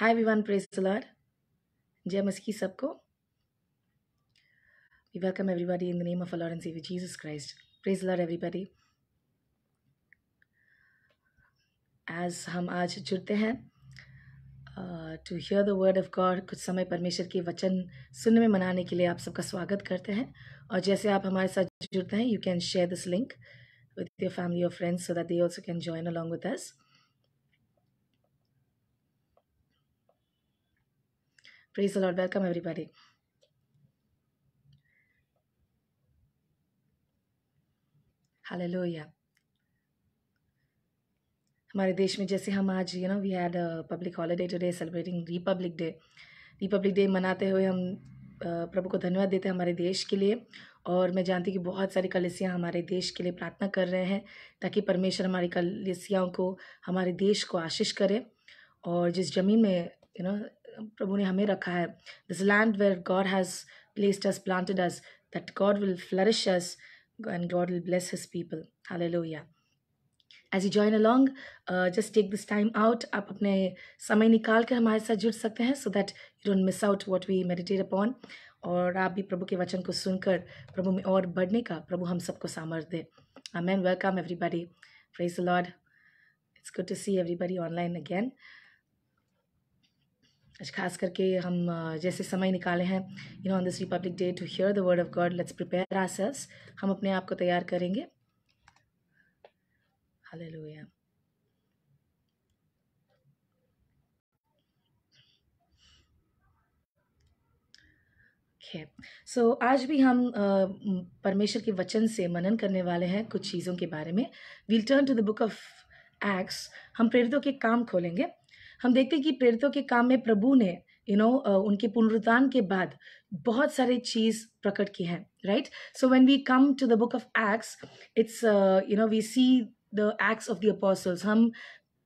हाय Vivaan press Lord जय मस्की सबको We welcome everybody in the name of our Lord and Savior Jesus Christ. Praise as हम आज जुड़ते हैं to hear the word of God कुछ समय परमेश्वर के वचन सुनने में मनाने के लिए आप सबका स्वागत करते हैं और जैसे आप हमारे साथ जुड़ते हैं you can share this link with your family और friends so that they also can join along with us Praise the Lord. Welcome, everybody. Hallelujah. हमारे देश में जैसे हम आज you know we had public holiday today celebrating Republic Day Republic Day मनाते हुए हम uh, प्रभु को धन्यवाद देते हैं हमारे देश के लिए और मैं जानती हूँ कि बहुत सारी कलिसियाँ हमारे देश के लिए प्रार्थना कर रहे हैं ताकि परमेश्वर हमारी कलिसियाओं को हमारे देश को आशीष करे और जिस ज़मीन में यू you नो know, प्रभु ने हमें रखा है this land where God has placed us planted us that God will flourish us and God will bless his people Hallelujah. As you join along, just take this time out आप अपने समय निकाल कर हमारे साथ जुड़ सकते हैं so that you don't miss out what we meditate upon और आप भी प्रभु के वचन को सुनकर प्रभु में और बढ़ने का प्रभु हम सबको सामर्थ दे amen welcome everybody praise Lord it's good to see everybody online again आज खास करके हम जैसे समय निकाले हैं you know on this Republic Day to hear the word of God let's prepare ourselves हम अपने आप को तैयार करेंगे हले है सो so, आज भी हम परमेश्वर के वचन से मनन करने वाले हैं कुछ चीज़ों के बारे में we'll turn to the book of Acts हम प्रेरितों के काम खोलेंगे हम देखते हैं कि प्रेरितों के काम में प्रभु ने यू नो उनके पुनरुत्थान के बाद बहुत सारे चीज प्रकट की है right so when we come to the book of Acts it's you know we see the Acts of the Apostles हम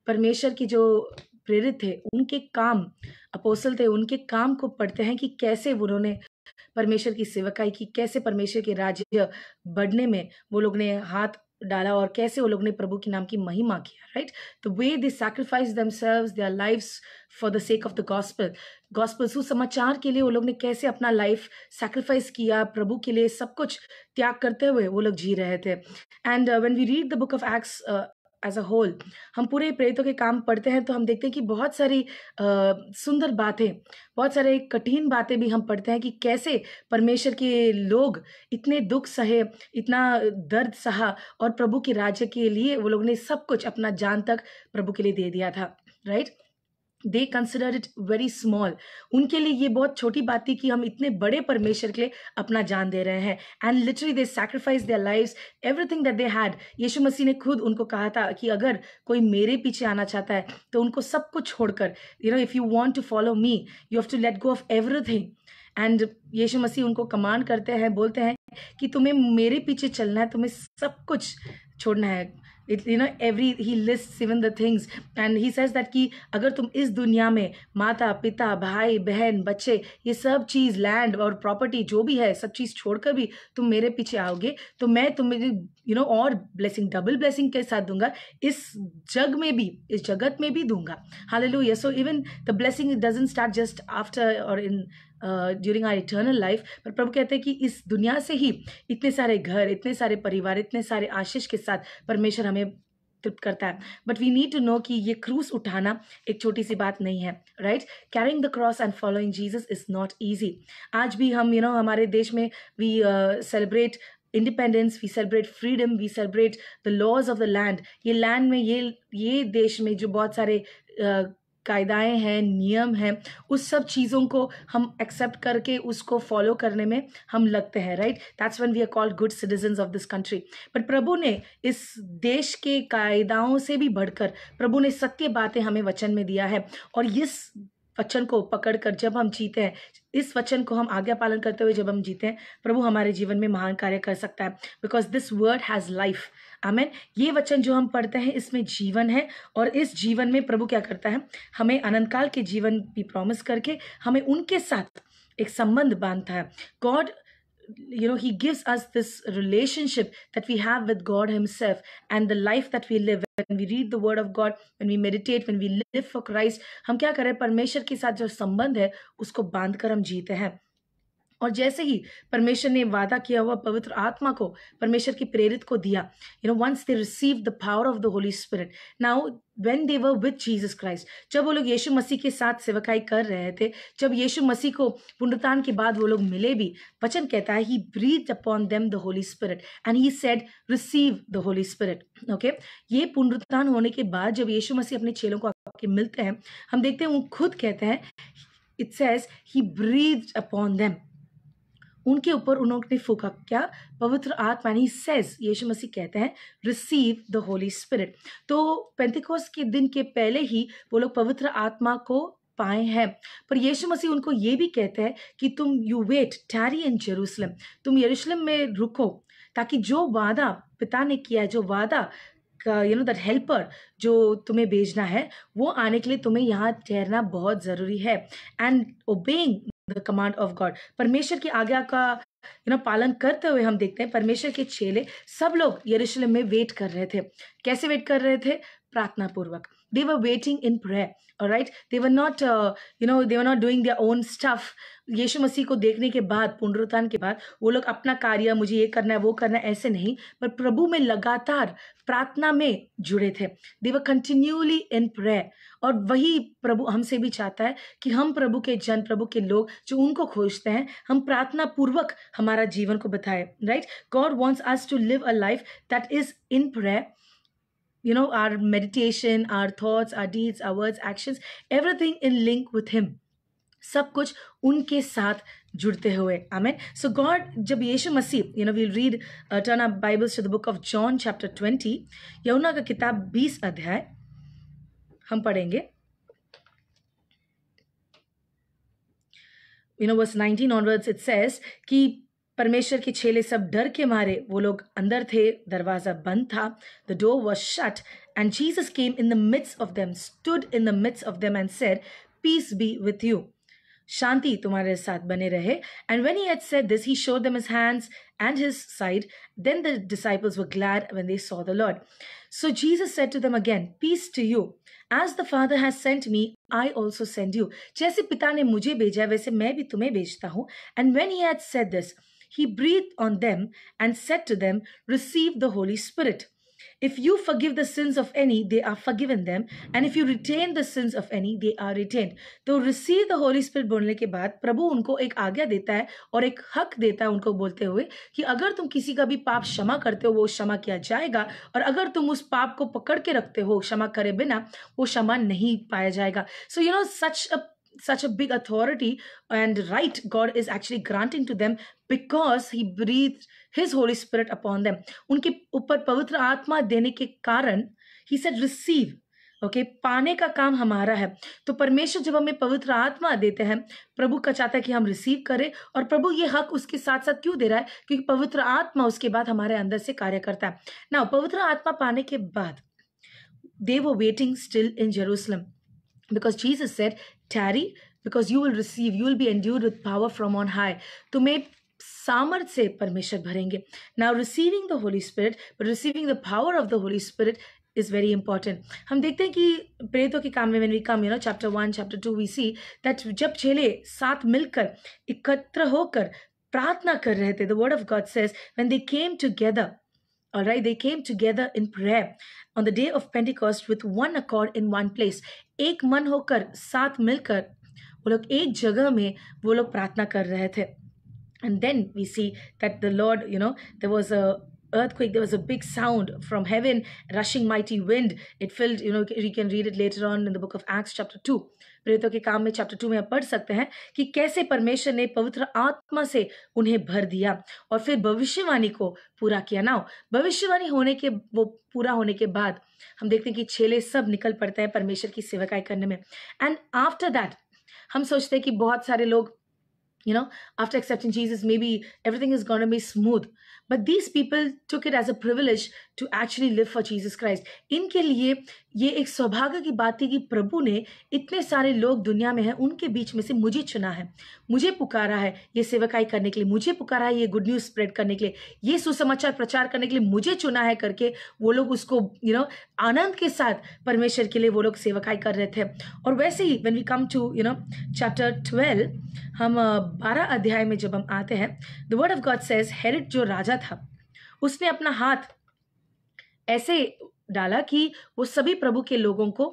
परमेश्वर की जो प्रेरित थे उनके काम अपोसल थे उनके काम को पढ़ते हैं कि कैसे उन्होंने परमेश्वर की सेवकाई की कैसे परमेश्वर के राज्य बढ़ने में वो लोग ने हाथ डाला और कैसे वो लोग ने प्रभु के नाम की महिमा किया right the way they sacrifice themselves their life for the sake of the gospel gospel सुसमाचार के लिए वो लोग ने कैसे अपना लाइफ सेक्रीफाइस किया प्रभु के लिए सब कुछ त्याग करते हुए वो लोग जी रहे थे and when we read the book of Acts as a whole हम पूरे प्रेरितों के काम पढ़ते हैं तो हम देखते हैं कि बहुत सारी आ, सुंदर बातें बहुत सारे कठिन बातें भी हम पढ़ते हैं कि कैसे परमेश्वर के लोग इतने दुख सहे इतना दर्द सहा और प्रभु के राज्य के लिए वो लोगों ने सब कुछ अपना जान तक प्रभु के लिए दे दिया था right right? They consider it very small उनके लिए ये बहुत छोटी बात थी कि हम इतने बड़े परमेश्वर के लिए अपना जान दे रहे हैं and literally they sacrifice their life everything that they had यीशु मसीह ने खुद उनको कहा था कि अगर कोई मेरे पीछे आना चाहता है तो उनको सब कुछ छोड़कर you know if you want to follow me you have to let go of everything and यीशु मसीह उनको कमांड करते हैं बोलते हैं कि तुम्हें मेरे पीछे चलना है तुम्हें सब कुछ छोड़ना है it you know every he list even the things and he says that कि अगर तुम इस दुनिया में माता पिता भाई बहन बच्चे ये सब चीज़ लैंड और प्रॉपर्टी जो भी है सब चीज़ छोड़कर भी तुम मेरे पीछे आओगे तो मैं तुम्हें यू नो और ब्लेसिंग डबल ब्लेसिंग के साथ दूंगा इस जग में भी इस जगत में भी दूंगा हाँ ले लो ये so even the blessing doesn't start just after और in during our eternal life पर प्रभु कहते हैं कि इस दुनिया से ही इतने सारे घर इतने सारे परिवार इतने सारे आशीष के साथ परमेश्वर हमें तृप्त करता है but we need to know कि ये क्रूस उठाना एक छोटी सी बात नहीं है right carrying the cross and following Jesus is not easy आज भी हम यू you नो know, हमारे देश में we celebrate independence we celebrate freedom we celebrate the laws of the land ये लैंड में ये ये देश में जो बहुत सारे uh, कायदाएँ हैं नियम हैं उस सब चीज़ों को हम एक्सेप्ट करके उसको फॉलो करने में हम लगते हैं right that's one we are called good citizen of this country but प्रभु ने इस देश के कायदाओं से भी बढ़कर प्रभु ने सत्य बातें हमें वचन में दिया है और इस वचन को पकड़कर जब हम जीते हैं इस वचन को हम आज्ञा पालन करते हुए जब हम जीते हैं प्रभु हमारे जीवन में महान कार्य कर सकता है because this word has life amen ये वचन जो हम पढ़ते हैं इसमें जीवन है और इस जीवन में प्रभु क्या करता है हमें अनंत काल के जीवन भी प्रॉमिस करके हमें उनके साथ एक संबंध बांधता है God you know he gives us this relationship that we have with God himself and the life that we live when we read the word of God when we meditate when we live for Christ हम क्या करें परमेश्वर के साथ जो संबंध है उसको बांध कर हम जीते हैं और जैसे ही परमेश्वर ने वादा किया हुआ पवित्र आत्मा को परमेश्वर की प्रेरित को दिया you know once they receive the power of the Holy Spirit now when were with Jesus Christ जब वो लोग यीशु मसीह के साथ सेवकाई कर रहे थे जब यीशु मसीह को पुनरुत्थान के बाद वो लोग मिले भी वचन कहता है he breathe upon them the Holy Spirit and he said receive the Holy Spirit okay ये पुनरुत्थान होने के बाद जब यीशु मसीह अपने चेलों को आपके मिलते हैं हम देखते हैं वो खुद कहते हैं it says he breathe upon them उनके ऊपर उन्होंने फूका क्या पवित्र आत्मा यानी सेज यीशु मसीह कहते हैं रिसीव द होली स्पिरिट तो पेंथिकोस के दिन के पहले ही वो लोग पवित्र आत्मा को पाए हैं पर यीशु मसीह उनको ये भी कहते हैं कि तुम you wait tarry in Jerusalem तुम यरूशलेम में रुको ताकि जो वादा पिता ने किया जो वादा यू नो दैट हेल्पर जो तुम्हें भेजना है वो आने के लिए तुम्हें यहाँ ठहरना बहुत ज़रूरी है and obeying the command of God परमेश्वर की आज्ञा का यू नो पालन करते हुए हम देखते हैं परमेश्वर के चेले सब लोग यरूशलेम में वेट कर रहे थे कैसे वेट कर रहे थे प्रार्थना पूर्वक they were waiting in prayer all right they were not uh, you know they were not doing their own stuff यीशु मसीह को देखने के बाद पुनरुत्थान के बाद वो लोग अपना कार्य मुझे ये करना है वो करना है ऐसे नहीं पर प्रभु में लगातार प्रार्थना में जुड़े थे दे कंटिन्यूली इन प्रेयर और वही प्रभु हमसे भी चाहता है कि हम प्रभु के जन प्रभु के लोग जो उनको खोजते हैं हम प्रार्थना पूर्वक हमारा जीवन को बताए right God wants us to live a life that is in prayer you know our meditation our thoughts our deeds our words actions everything in link with him सब कुछ उनके साथ जुड़ते हुए आमेन सो गॉड जब यीशु मसीह you know we'll read turn up Bibles to the book of John chapter twenty यमुना का किताब बीस अध्याय हम पढ़ेंगे you know verse 19 onwards it says कि परमेश्वर की छेले सब डर के मारे वो लोग अंदर थे दरवाज़ा बंद था the door was shut and Jesus came in the midst of them stood in the midst of them and said peace be with you शांति तुम्हारे साथ बने रहे and when he had said this he show them his hands and his side then the disciples were glad when they saw the Lord so Jesus said to them again peace to you as the Father has sent me I also send you जैसे पिता ने मुझे भेजा वैसे मैं भी तुम्हें भेजता हूँ and when he had said this he breathed on them and said to them, Receive the Holy Spirit. If you forgive the sins of any, they are forgiven them. And if you retain the sins of any, they are retained. तो receive the Holy Spirit बोलने के बाद प्रभु उनको एक आज्ञा देता है और एक हक देता है उनको बोलते हुए कि अगर तुम किसी का भी पाप क्षमा करते हो वो क्षमा किया जाएगा और अगर तुम उस पाप को पकड़ के रखते हो क्षमा करे बिना वो क्षमा नहीं पाया जाएगा so you know such a such a big authority and right God is actually granting to them because He breathed His Holy Spirit upon them. उनके ऊपर पवित्र आत्मा देने के कारण He said receive okay okay, पाने का काम हमारा है तो परमेश्वर जब हमें पवित्र आत्मा देते हैं प्रभु का चाहता है कि हम रिसीव करें और प्रभु ये हक उसके साथ साथ क्यों दे रहा है क्योंकि पवित्र आत्मा उसके बाद हमारे अंदर से कार्य करता है ना पवित्र आत्मा पाने के बाद they were waiting still in Jerusalem because jesus said tarry because you will receive, you will be endued with power from on high. Now receiving the Holy Spirit, but receiving the power of the Holy Spirit is very important. हम देखते हैं कि प्रेतों के काम में when we come you know chapter one chapter two we see that जब चले साथ मिलकर एकत्र होकर प्रार्थना कर रहे थे the word of God says when they came together all right they came together in prayer on the day of Pentecost with one accord in one place एक मन होकर साथ मिलकर वो लोग एक जगह में वो लोग प्रार्थना कर रहे थे and then we see that the lord you know there was a earthquake there was a big sound from heaven rushing mighty wind it filled you know you can read it later on in the book of acts chapter 2 प्रेरितों के काम में chapter two में हम पढ़ सकते हैं कि कैसे परमेश्वर ने पवित्र आत्मा से उन्हें भर दिया और फिर भविष्यवाणी को पूरा किया ना भविष्यवाणी होने के वो पूरा होने के बाद हम देखते हैं कि छेले सब निकल पड़ते हैं परमेश्वर की सेवकाई करने में एंड आफ्टर दैट हम सोचते हैं कि बहुत सारे लोग no after accepting accepting is maybe everything is gonna be smooth but these people took it as a privilege to actually live for Jesus Christ इनके लिए ये एक सौभाग्य की बात थी कि प्रभु ने इतने सारे लोग दुनिया में हैं उनके बीच में से मुझे चुना है मुझे पुकारा है ये सेवकाई करने के लिए मुझे पुकारा है ये गुड न्यूज़ स्प्रेड करने के लिए ये सुसमाचार प्रचार करने के लिए मुझे चुना है करके वो लोग उसको यू नो आनंद के साथ परमेश्वर के लिए वो लोग सेवकाई कर रहे थे और वैसे ही when we come to you know chapter twelve हम बारह अध्याय में जब हम आते हैं the word of God says Herod जो राजा लहजा था उसने अपना हाथ ऐसे डाला कि वो सभी प्रभु के लोगों को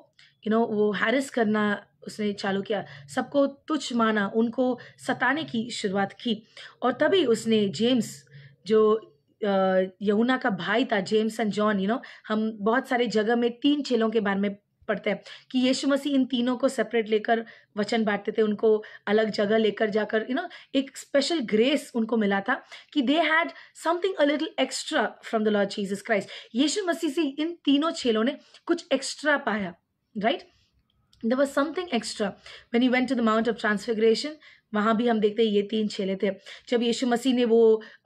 यू नो वो हैरिस करना उसने चालू किया सबको तुच्छ माना उनको सताने की शुरुआत की और तभी उसने जेम्स जो यमुना का भाई था James and John you know हम बहुत सारे जगह में तीन चेलों के बारे में पढ़ते हैं कि यीशु मसीह इन तीनों को सेपरेट लेकर वचन बांटते थे उनको अलग जगह लेकर जाकर यू नो एक स्पेशल ग्रेस उनको मिला था कि they had something a little extra from the Lord Jesus Christ यीशु मसीह से इन तीनों छेलों ने कुछ एक्स्ट्रा पाया right right? Was something extra when you went to the mount of transfiguration वहाँ भी हम देखते हैं ये तीन चेले थे जब यीशु मसीह ने वो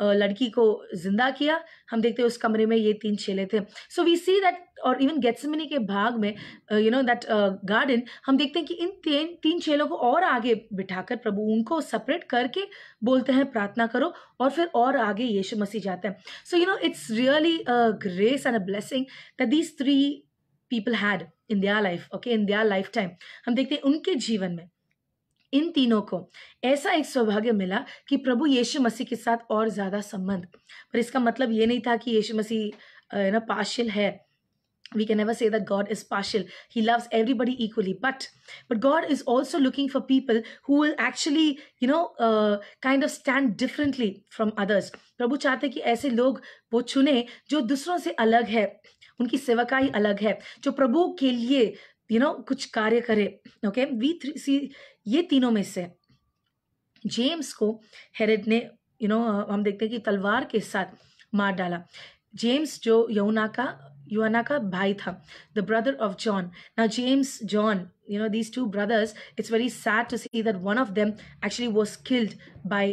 लड़की को जिंदा किया हम देखते हैं उस कमरे में ये तीन चेले थे सो वी सी दैट और इवन गेट्समिनी के भाग में यू नो दैट गार्डन हम देखते हैं कि इन तीन तीन चेलों को और आगे बिठाकर प्रभु उनको सेपरेट करके बोलते हैं प्रार्थना करो और फिर और आगे यीशु मसीह जाते हैं so you know it's really a grace and a blessing that these three people had in their life okay in their lifetime हम देखते हैं उनके जीवन में इन तीनों को ऐसा एक सौभाग्य मिला कि प्रभु यीशु मसीह के साथ और ज़्यादा संबंध पर इसका मतलब ये नहीं था कि यीशु मसीह यू नो पाशिल है we can never say that God is partial he loves everybody equally but but God is also looking for people who will actually you know kind of stand differently from others प्रभु चाहते कि ऐसे लोग वो चुने जो दूसरों से अलग है उनकी सेवका ही अलग है जो प्रभु के लिए यू you नो know, कुछ कार्य करे ओके वी थ्री सी ये तीनों में से जेम्स को हेरड ने यू you नो know, हम देखते हैं कि तलवार के साथ मार डाला जेम्स जो यौना का युना का भाई था द ब्रदर ऑफ जॉन ना James John you know these two brothers it's very sad to see that one of them actually was killed by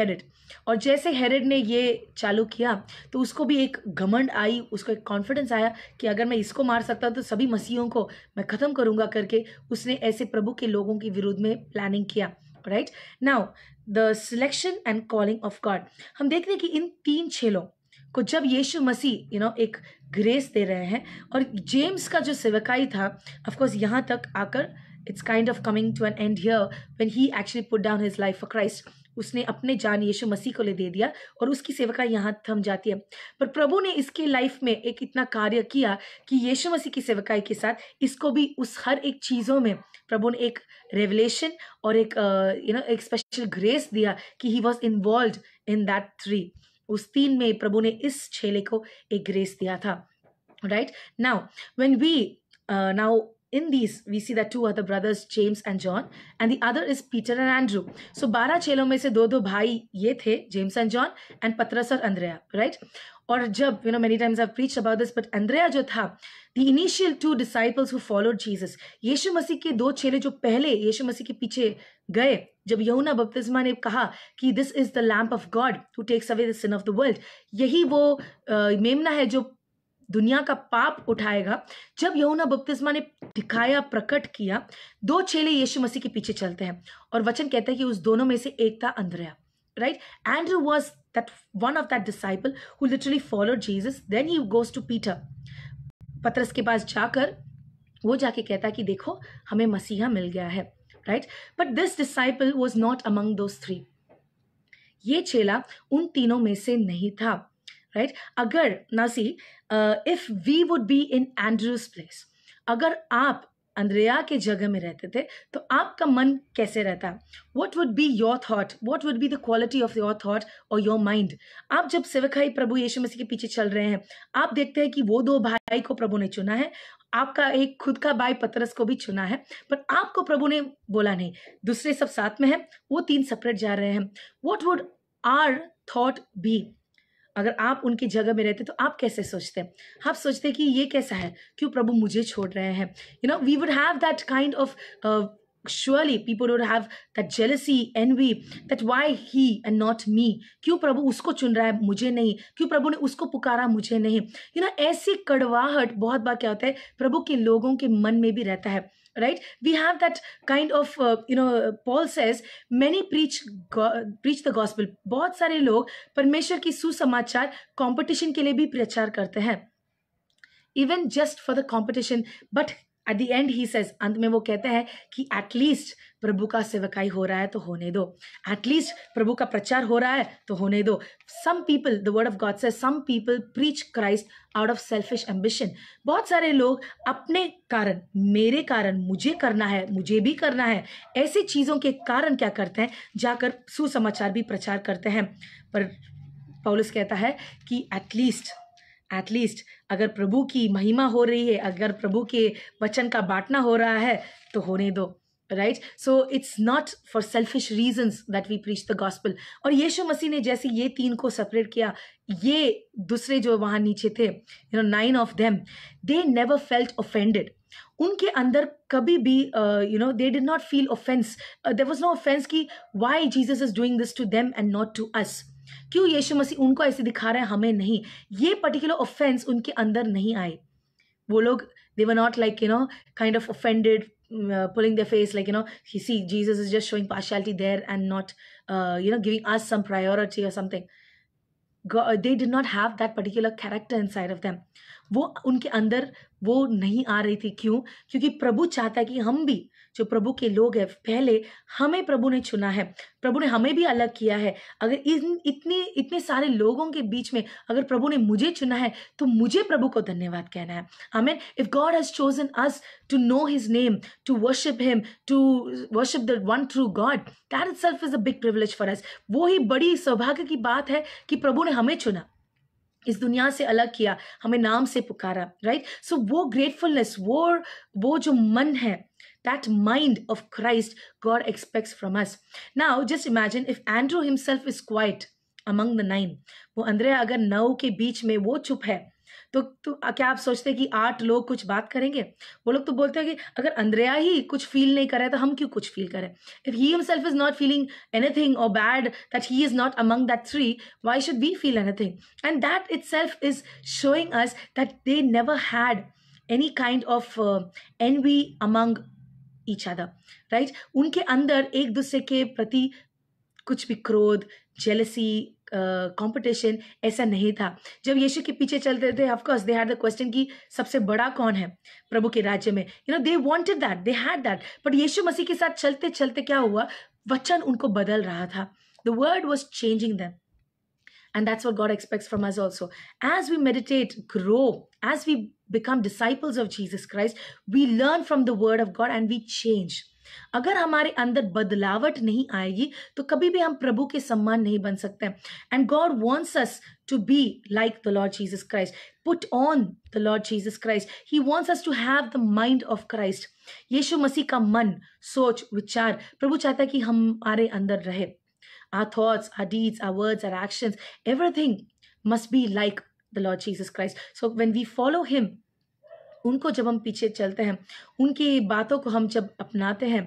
herod और जैसे हेरेड ने ये चालू किया तो उसको भी एक घमंड आई उसको एक कॉन्फिडेंस आया कि अगर मैं इसको मार सकता हूँ तो सभी मसीहों को मैं ख़त्म करूँगा करके उसने ऐसे प्रभु के लोगों के विरोध में प्लानिंग किया right now the selection and calling of God हम देखते हैं कि इन तीन छेलों को जब यीशु मसीह यू नो एक ग्रेस दे रहे हैं और जेम्स का जो सेवकाई था ऑफकोर्स यहाँ तक आकर it's kind of coming to an end here when he actually put down his life for Christ उसने अपने जान यीशु मसीह को ले दे दिया और उसकी सेवका यहाँ थम जाती है पर प्रभु ने इसके लाइफ में एक इतना कार्य किया कि यीशु मसीह की सेवकाई के साथ इसको भी उस हर एक चीज़ों में प्रभु ने एक रेवलेशन और एक you uh, know you know, एक स्पेशल ग्रेस दिया कि he was involve in that three उस तीन में प्रभु ने इस छेले को एक ग्रेस दिया था right now when we now in these we see the two other brothers James and John and the other is Peter and Andrew so बारह छेलों में से दो दो भाई ये थे जेम्स एंड जॉन एंड पत्रस और अंद्रया राइट right? और जब you know many times I preach about this but अंद्रया जो था the initial two disciples who followed Jesus यीशु मसीह के दो चेले जो पहले यीशु मसीह के पीछे गए जब यमुना बपतिस्मा ने कहा कि this is the lamb of God who takes away the sin of the world यही वो uh, मेमना है जो दुनिया का पाप उठाएगा जब यमुना बपतिस्मा ने दिखाया प्रकट किया दो चेले यीशु मसीह के पीछे चलते हैं और वचन कहता है कि उस दोनों में से एक था अंद्रया right andrew was that one of that disciple who literally followed jesus then he goes to peter patras ke paas jaakar wo jaake kehta ki dekho hame masiha mil gaya hai right but this disciple was not among those three ye chela un tino mein se nahi tha right agar now uh, if we would be in andrew's place agar aap अंद्रया के जगह में रहते थे तो आपका मन कैसे रहता what would be your thought what would be the quality of your thought और योर माइंड आप जब सेवकाई प्रभु यीशु मसीह के पीछे चल रहे हैं आप देखते हैं कि वो दो भाई को प्रभु ने चुना है आपका एक खुद का भाई पतरस को भी चुना है पर आपको प्रभु ने बोला नहीं दूसरे सब साथ में है वो तीन सेपरेट जा रहे हैं what would our thought be अगर आप उनकी जगह में रहते तो आप कैसे सोचते आप सोचते कि ये कैसा है क्यों प्रभु मुझे छोड़ रहे हैं you know we would have that kind of people would have that jealousy and we that why he and not me क्यों प्रभु उसको चुन रहा है मुझे नहीं क्यों प्रभु ने उसको पुकारा मुझे नहीं यू you नो know, ऐसी कड़वाहट बहुत बार क्या होता है प्रभु के लोगों के मन में भी रहता है right we have that kind of uh, you know paul says many preach preach the gospel बहुत सारे लोग परमेश्वर की सुसमाचार competition ke liye bhi prachar karte hain even just for the competition but at the end he says अंत में वो कहता है कि एटलीस्ट प्रभु का सेवकाई हो रहा है तो होने दो एटलीस्ट प्रभु का प्रचार हो रहा है तो होने दो some people the word of God से some people preach Christ out of selfish ambition बहुत सारे लोग अपने कारण मेरे कारण मुझे करना है मुझे भी करना है ऐसी चीज़ों के कारण क्या करते हैं जाकर सुसमाचार भी प्रचार करते हैं पर पॉलिस कहता है कि एटलीस्ट एटलीस्ट अगर प्रभु की महिमा हो रही है अगर प्रभु के वचन का बांटना हो रहा है तो होने दो right so it's not for selfish reasons that we preach the gospel और यीशु मसीह ने जैसे ये तीन को सेपरेट किया ये दूसरे जो वहाँ नीचे थे you know nine of them they never felt offended उनके अंदर कभी भी you know they did not feel offence there was no offence कि why Jesus is doing this to them and not to us क्यों यीशु मसीह उनको ऐसे दिखा रहे हैं हमें नहीं ये पर्टिकुलर ऑफेंस उनके अंदर नहीं आए वो लोग they were not like you know kind of offended pulling the face like you know he see Jesus is just showing partiality there and not you know giving us some priority और something they did not have that particular character inside of them वो उनके अंदर वो नहीं आ रही थी क्यों क्योंकि प्रभु चाहता है कि हम भी जो प्रभु के लोग हैं पहले हमें प्रभु ने चुना है प्रभु ने हमें भी अलग किया है अगर इन इतने इतने सारे लोगों के बीच में अगर प्रभु ने मुझे चुना है तो मुझे प्रभु को धन्यवाद कहना है हमें if God has chosen us to know his name to worship him to worship the one true God that itself is a big privilege for us वो ही बड़ी सौभाग्य की बात है कि प्रभु ने हमें चुना इस दुनिया से अलग किया हमें नाम से पुकारा राइट सो so, वो ग्रेटफुलनेस वो वो जो मन है that mind of Christ God expects from us. Now, just imagine if Andrew himself is quiet among the nine. वो अंद्रे अगर नौ के बीच में वो चुप है तो, तो क्या आप सोचते हैं कि आठ लोग कुछ बात करेंगे वो लोग तो बोलते हैं कि अगर अंद्रया ही कुछ फील नहीं करे तो हम क्यों कुछ फील करें if he himself is not feeling anything और bad that he is not among that three why should we feel anything and that itself is showing us that they never had any kind of uh, envy among each other right उनके अंदर एक दूसरे के प्रति कुछ भी क्रोध jealousy competition uh, ऐसा नहीं था जब यीशु के पीछे चलते थे of course they had the question कि सबसे बड़ा कौन है प्रभु के राज्य में you know they wanted that they had that but यीशु मसीह के साथ चलते चलते क्या हुआ वचन उनको बदल रहा था the word was changing them and that's what God expects from us also as we meditate grow as we become disciples of Jesus Christ, we learn from the word of God and we change. अगर हमारे अंदर बदलावट नहीं आएगी तो कभी भी हम प्रभु के सम्मान नहीं बन सकते and God wants us to be like the Lord Jesus Christ put on the Lord Jesus Christ he wants us to have the mind of Christ यीशु मसीह का मन सोच विचार प्रभु चाहता है कि हमारे अंदर रहे our thoughts, our deeds, our words, our actions, everything must be like the Lord Jesus Christ so when we follow him उनको जब हम पीछे चलते हैं उनकी बातों को हम जब अपनाते हैं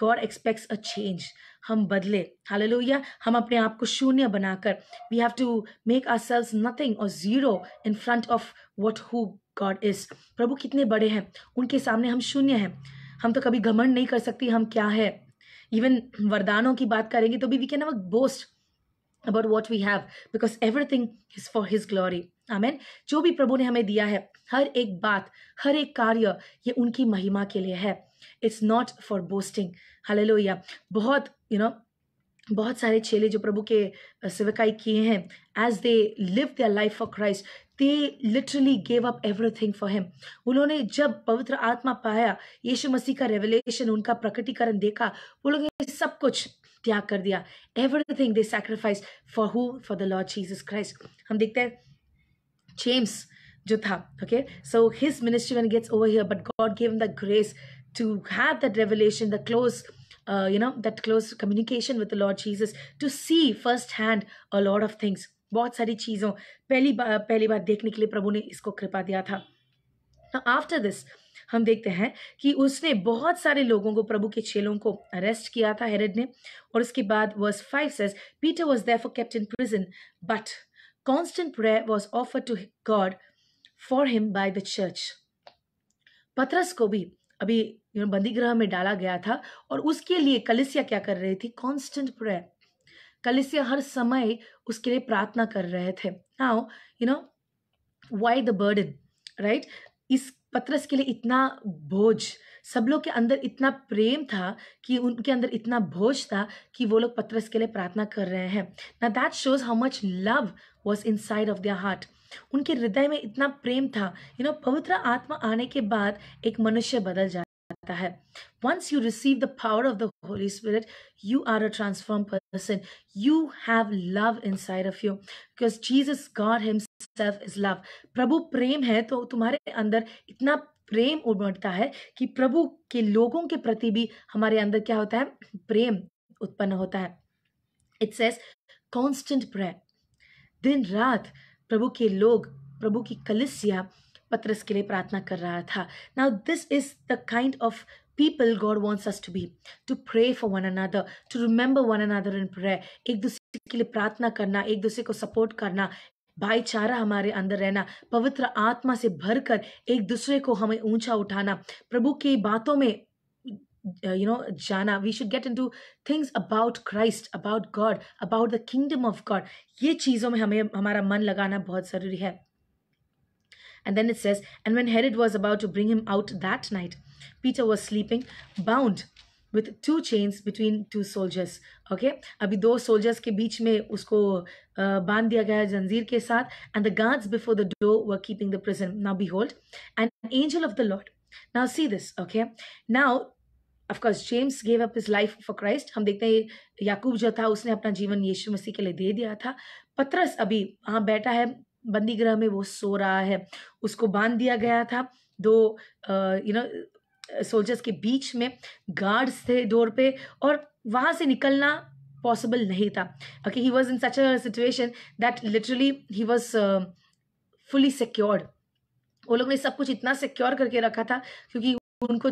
गॉड एक्सपेक्ट्स अ चेंज हम बदले हालेलुया हम अपने आप को शून्य बनाकर we have to make ourselves nothing और zero in front of what who God is प्रभु कितने बड़े हैं उनके सामने हम शून्य हैं हम तो कभी घमंड नहीं कर सकती हम क्या है इवन वरदानों की बात करेंगे तो भी we can boast about what we have because everything is for his glory amen जो भी प्रभु ने हमें दिया है हर एक बात हर एक कार्य ये उनकी महिमा के लिए है इट्स नॉट फॉर बोस्टिंग हले बहुत यू you नो know, बहुत सारे चेले जो प्रभु के सेवकाई किए हैं as they live their life for Christ they literally gave up everything for him उन्होंने जब पवित्र आत्मा पाया यीशु मसीह का रेवलेशन उनका प्रकटीकरण देखा वो लोगों ने सब कुछ त्याग कर दिया everything they sacrifice for who for the Lord Jesus Christ हम देखते हैं James जो था okay so his ministry when he gets over here but God gave him the grace to have that revelation the close uh, you know that close communication with the Lord Jesus to see firsthand a lot of things बहुत सारी चीज़ों पहली बार पहली बार देखने के लिए प्रभु ने इसको कृपा दिया था आफ्टर दिस हम देखते हैं कि उसने बहुत सारे लोगों को प्रभु के चेलों को अरेस्ट किया था हेरड ने और उसके बाद verse five says Peter was therefore kept in prison but constant prayer was offered to God for him by the church. पतरस को भी अभी यू नो बंदी में डाला गया था और उसके लिए कलिसिया क्या कर रही थी कांस्टेंट प्रेयर कलिसिया हर समय उसके लिए प्रार्थना कर रहे थे now you know why the burden right इस पत्रस के लिए इतना बोझ सब लोग के अंदर इतना प्रेम था कि उनके अंदर इतना भोज था कि वो लोग पत्रस के लिए प्रार्थना कर रहे हैं ना that shows how much love was inside of their heart उनके हृदय में इतना प्रेम था यू नो पवित्र आत्मा आने के बाद एक मनुष्य बदल जाता है once you receive the power of the holy spirit you are a transformed person you have love inside of you because jesus god himself is love प्रभु प्रेम है तो तुम्हारे अंदर इतना प्रेम उमड़ता है कि प्रभु के लोगों के प्रति भी हमारे अंदर क्या होता है प्रेम उत्पन्न होता है इट्स एस कॉन्स्टेंट प्रेयर दिन रात प्रभु के लोग प्रभु की कलिसिया पत्रस के लिए प्रार्थना कर रहा था now this is the kind of people God wants us to be to pray for one another to remember one another in prayer एक दूसरे के लिए प्रार्थना करना एक दूसरे को सपोर्ट करना भाईचारा हमारे अंदर रहना पवित्र आत्मा से भर कर एक दूसरे को हमें ऊंचा उठाना प्रभु की बातों में यू नो जाना we should get in into things about Christ about God about the kingdom of God ये चीज़ों में हमें हमारा मन लगाना बहुत ज़रूरी है and then it says and when Herod was about to bring him out that night Peter was sleeping bound with two chains between two soldiers okay अभी दो सोल्जर्स के बीच में उसको बांध दिया गया है जंजीर के साथ and the guards before the door were keeping the prison now behold and angel of the lord now see this okay now of course James gave up his life for Christ हम देखते हैं याकूब जो था उसने अपना जीवन यीशु मसीह के लिए दे दिया था पत्रस अभी वहाँ बैठा है बंदीगृह में वो सो रहा है उसको बांध दिया गया था दो यू नो सोल्जर्स के बीच में गार्ड्स थे डोर पे और वहाँ से निकलना पॉसिबल नहीं था okay he was in such a situation that literally he was fully secured वो लोग ने सब कुछ इतना सिक्योर करके रखा था क्योंकि उनको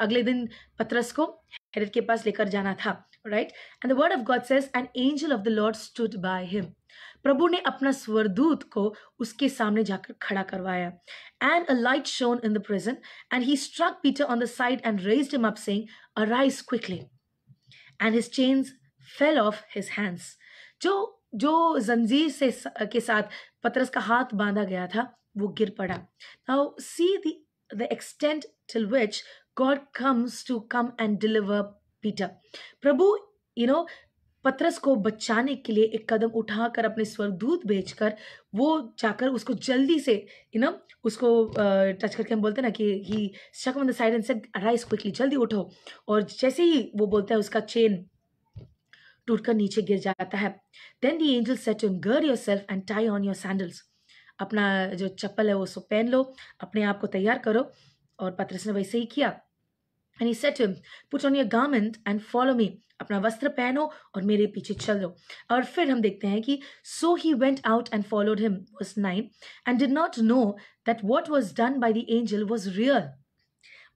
अगले दिन पत्रस को हेरिट के पास लेकर जाना था right and the word of god says an angel of the lord stood by him प्रभु ने अपना स्वरदूत को उसके सामने जाकर खड़ा करवाया and a light shone in the present and he struck Peter on the side and raised him up saying arise quickly and his chains fell off his hands जो जो जंजीर से के साथ पतरस का हाथ बांधा गया था वो गिर पड़ा now see the extent till which God comes to come and deliver Peter प्रभु यू नो पत्रस को बचाने के लिए एक कदम उठाकर अपने स्वर्गदूत भेजकर वो जाकर उसको जल्दी से यू नो उसको टच करके हम बोलते हैं ना कि he shook on the side and said arise quickly जल्दी उठो और जैसे ही वो बोलता है उसका चेन टूटकर नीचे गिर जाता है then the angel said to gird yourself and tie on your sandals अपना जो चप्पल है वो उसको पहन लो अपने आप को तैयार करो और पत्रस ने वैसे ही किया and he said him put on your garment and follow me अपना वस्त्र पहनो और मेरे पीछे चलो और फिर हम देखते हैं कि so he went out and followed him verse nine and did not know that what was done by the angel was real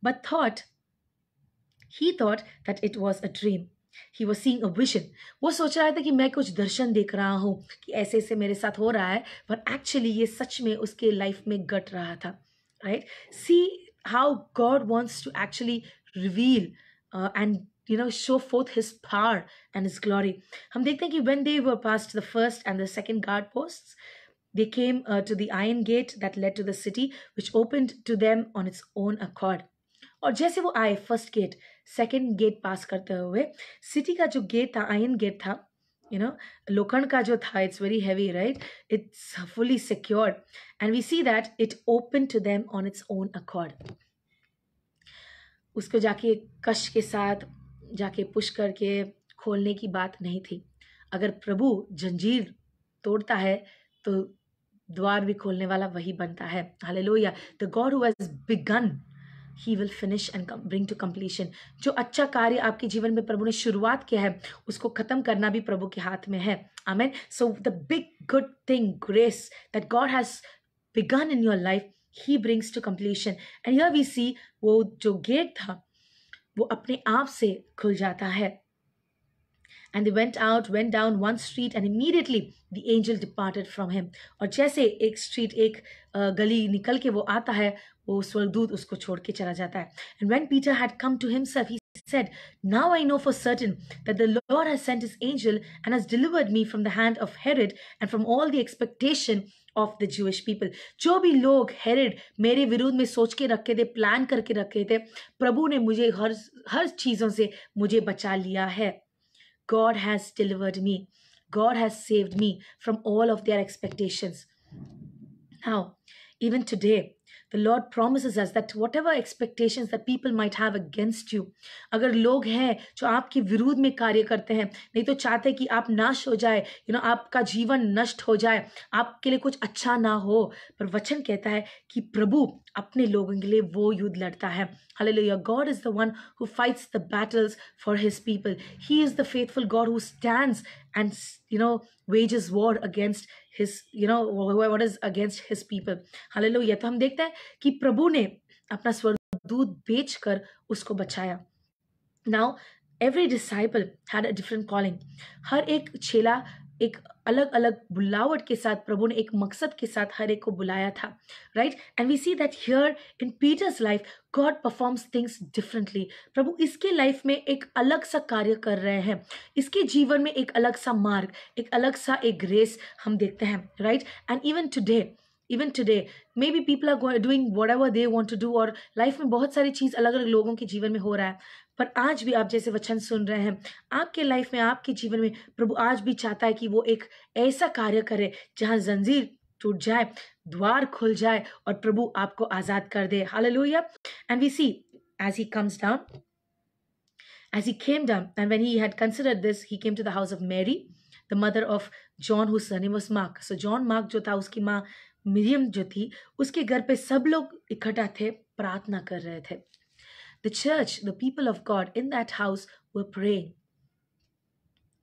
but thought he thought that it was a dream he was seeing a vision वो सोच रहा था कि मैं कुछ दर्शन देख रहा हूँ कि ऐसे ऐसे मेरे साथ हो रहा है पर एक्चुअली ये सच में उसके लाइफ में घट रहा था right see how God wants to actually reveal uh, and you know show forth his power and his glory hum dekhte hain ki when they were past the first and the second guard posts they came uh, to the iron gate that led to the city which opened to them on its own accord और जैसे वो आए first gate second gate pass करते हुए city का जो gate था iron gate था यू नो लोखंड का जो था it's very heavy right it's fully secured and we see that it open to them on its own accord उसको जाके कश के साथ जाके पुश करके खोलने की बात नहीं थी अगर प्रभु जंजीर तोड़ता है तो द्वार भी खोलने वाला वही बनता है hallelujah the God who has begun he will finish and bring to completion जो अच्छा कार्य आपके जीवन में प्रभु ने शुरुआत किया है उसको खत्म करना भी प्रभु के हाथ में है I mean so the big good thing grace that God has begun in your life he brings to completion and here we see वो जो गेट था वो अपने आप से खुल जाता है and they went out went down one street and immediately the angel departed from him और जैसे एक स्ट्रीट एक गली निकल के वो आता है वो स्वर्गदूत उसको छोड़ के चला जाता है and when Peter had come to himself he said, Now I know for certain that the Lord has sent his angel and has delivered me from the hand of Herod and from all the expectation of the Jewish people जो भी लोग heard मेरे विरोध में सोच के रखे थे प्लान करके रखे थे प्रभु ने मुझे हर हर चीज़ों से मुझे बचा लिया है God has delivered me God has saved me from all of their expectations now even today the Lord promises us that whatever expectations that people might have against you अगर लोग हैं जो आपके विरोध में कार्य करते हैं नहीं तो चाहते कि आप नाश हो जाए यू नो आपका जीवन नष्ट हो जाए आपके लिए कुछ अच्छा ना हो पर वचन कहता है कि प्रभु अपने लोगों के लिए वो युद्ध लड़ता है हले hallelujah God is the one who fights the battles for his people he is the faithful God who stand and you know is war against his you know what is against his people यह तो हम देखते हैं कि प्रभु ने अपना स्वर दूध बेच कर उसको बचाया now every disciple had a different calling हर एक छेला एक अलग अलग बुलावट के साथ प्रभु ने एक मकसद के साथ हर एक को बुलाया था right and we see that here in Peter's life God performs things differently प्रभु इसके लाइफ में एक अलग सा कार्य कर रहे हैं इसके जीवन में एक अलग सा मार्ग एक अलग सा एक ग्रेस हम देखते हैं right and even today even today maybe people are doing whatever they want to do और लाइफ में बहुत सारी चीज़ अलग अलग लोगों के जीवन में हो रहा है पर आज भी आप जैसे वचन सुन रहे हैं आपके लाइफ में आपके जीवन में प्रभु आज भी चाहता है कि वो एक ऐसा कार्य करे जहाँ जंजीर टूट जाए द्वार खुल जाए और प्रभु आपको आज़ाद कर दे hallelujah and we see as he comes down As he came down, and when he consider this he came to the house of Mary the mother of John John, whose surname was Mark. So John Mark जो था उसकी माँ मरियम जो थी उसके घर पे सब लोग इकट्ठा थे प्रार्थना कर रहे थे the church the people of God in that house were praying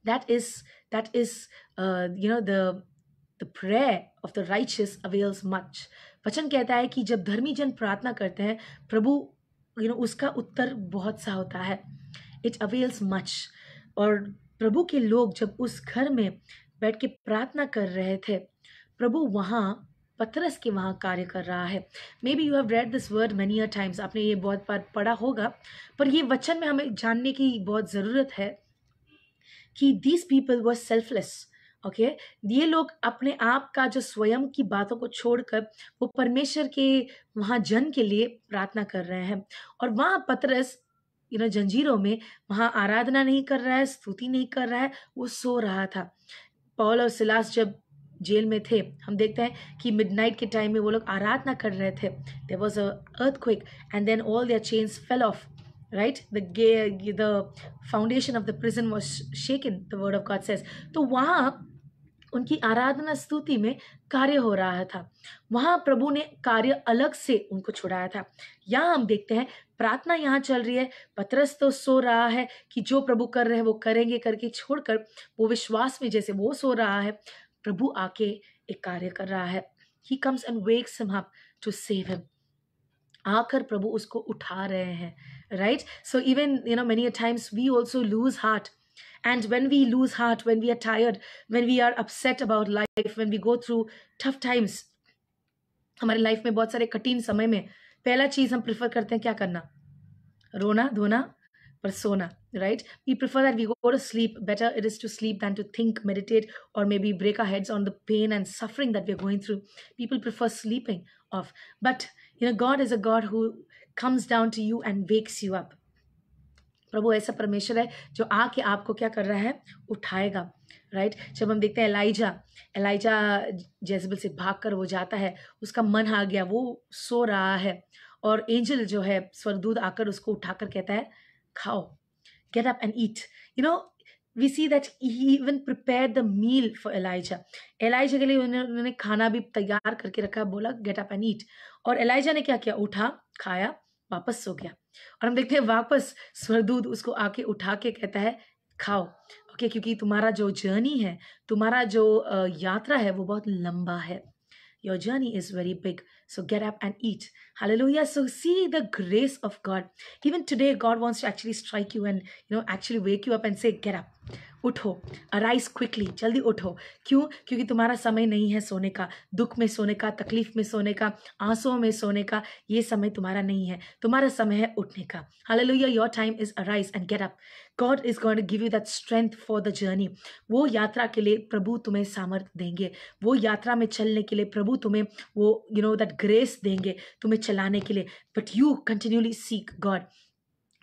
that is that is you know the the prayer of the righteous avails much वचन कहता है कि जब धर्मी जन प्रार्थना करते हैं प्रभु यू you नो know, उसका उत्तर बहुत सा होता है इट अवेल्स मच और प्रभु के लोग जब उस घर में बैठ के प्रार्थना कर रहे थे प्रभु वहाँ पथरस के वहाँ कार्य कर रहा है maybe you have read this word many times आपने ये बहुत बार पढ़ा होगा पर ये वचन में हमें जानने की बहुत ज़रूरत है कि these people were selfless okay ये लोग अपने आप का जो स्वयं की बातों को छोड़कर वो परमेश्वर के वहाँ जन के लिए प्रार्थना कर रहे हैं और वहाँ पतरस यू नो जंजीरों में वहाँ आराधना नहीं कर रहा है स्तुति नहीं कर रहा है वो सो रहा था पॉल और सिलास जब जेल में थे हम देखते हैं कि मिडनाइट के टाइम में वो लोग आराधना कर रहे थे there was a earthquake and then all their chains fell off right the gate the foundation of the prison was shake in the word of God says तो वहाँ उनकी आराधना स्तुति में कार्य हो रहा था वहाँ प्रभु ने कार्य अलग से उनको छुड़ाया था यहाँ हम देखते हैं प्रार्थना यहाँ चल रही है पतरस तो सो रहा है कि जो प्रभु कर रहे हैं वो करेंगे करके छोड़कर वो विश्वास में जैसे वो सो रहा है प्रभु आके एक कार्य कर रहा है he comes and wake him up to save him आकर प्रभु उसको उठा रहे हैं right so even you know many a times we also lose heart And when we lose heart, when we are tired, when we are upset about life, when we go through tough times, हमारे life में बहुत सारे कठिन समय में पहला चीज़ हम prefer करते हैं क्या करना रोना धोना पर सोना right we prefer that we go to sleep better it is to sleep than to think meditate or maybe break our heads on the pain and suffering that we are going through people prefer sleeping off but you know god is a god who comes down to you and wakes you up प्रभु ऐसा परमेश्वर है जो आके आपको क्या कर रहा है उठाएगा राइट right? जब हम देखते हैं एलाइजा एलाइजा जैजबल से भागकर वो जाता है उसका मन आ गया वो सो रहा है और एंजल जो है स्वर्गदूत आकर उसको उठाकर कहता है खाओ Get up and eat. You know, we see that he even prepare the meal for elijah elijah के लिए उन्होंने खाना भी तैयार करके रखा बोला गेट अप एंड ईट और elijah ने क्या किया उठा खाया वापस सो गया और हम देखते हैं वापस स्वरदूत उसको आके उठा के कहता है खाओ ओके okay, क्योंकि तुम्हारा जो जर्नी है तुम्हारा जो यात्रा है वो बहुत लंबा है your journey is very big So get up and eat. Hallelujah. So see the grace of God. Even today, God wants to actually strike you and, you know, actually wake you up and say, get up. उठो arise quickly जल्दी उठो क्यों क्योंकि तुम्हारा समय नहीं है सोने का दुख में सोने का तकलीफ में सोने का आंसुओं में सोने का ये समय तुम्हारा नहीं है तुम्हारा समय है उठने का hallelujah your time is arise and get up God is gonna give you that strength for the journey वो यात्रा के लिए प्रभु तुम्हें सामर्थ्य देंगे वो यात्रा में चलने के लिए प्रभु तुम्हें वो यू नो दैट ग्रेस देंगे तुम्हें चलाने के लिए but you continuously seek God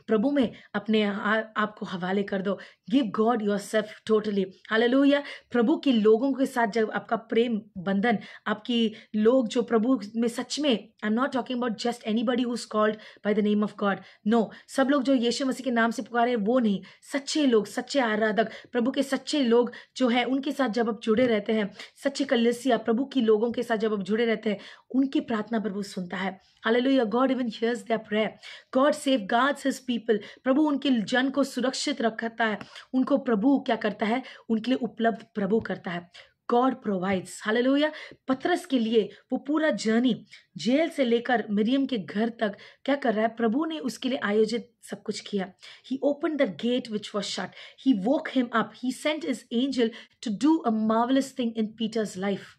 प्रभु में अपने आ, आपको हवाले कर दो give God yourself totally hallelujah प्रभु के लोगों के साथ जब आपका प्रेम बंधन आपकी लोग जो प्रभु में सच में I am not talking about just anybody who's called by the name of God no सब लोग जो यीशु मसीह के नाम से पुकारे वो नहीं सच्चे लोग सच्चे आराधक प्रभु के सच्चे लोग जो है उनके साथ जब आप जुड़े रहते हैं सच्चे कलसिया प्रभु की लोगों के साथ जब आप जुड़े रहते हैं उनकी प्रार्थना प्रभु सुनता है hallelujah God even hears their God save guards his people प्रभु उनके जन को सुरक्षित रखता है उनको प्रभु क्या करता है उनके लिए उपलब्ध प्रभु करता है गॉड प्रोवाइड्स हालेलुया पत्रस के लिए वो पूरा जर्नी जेल से लेकर मरियम के घर तक क्या कर रहा है प्रभु ने उसके लिए आयोजित सब कुछ किया he open the gate which was shut he woke him up he sent his angel to do a marvellous thing in Peter's life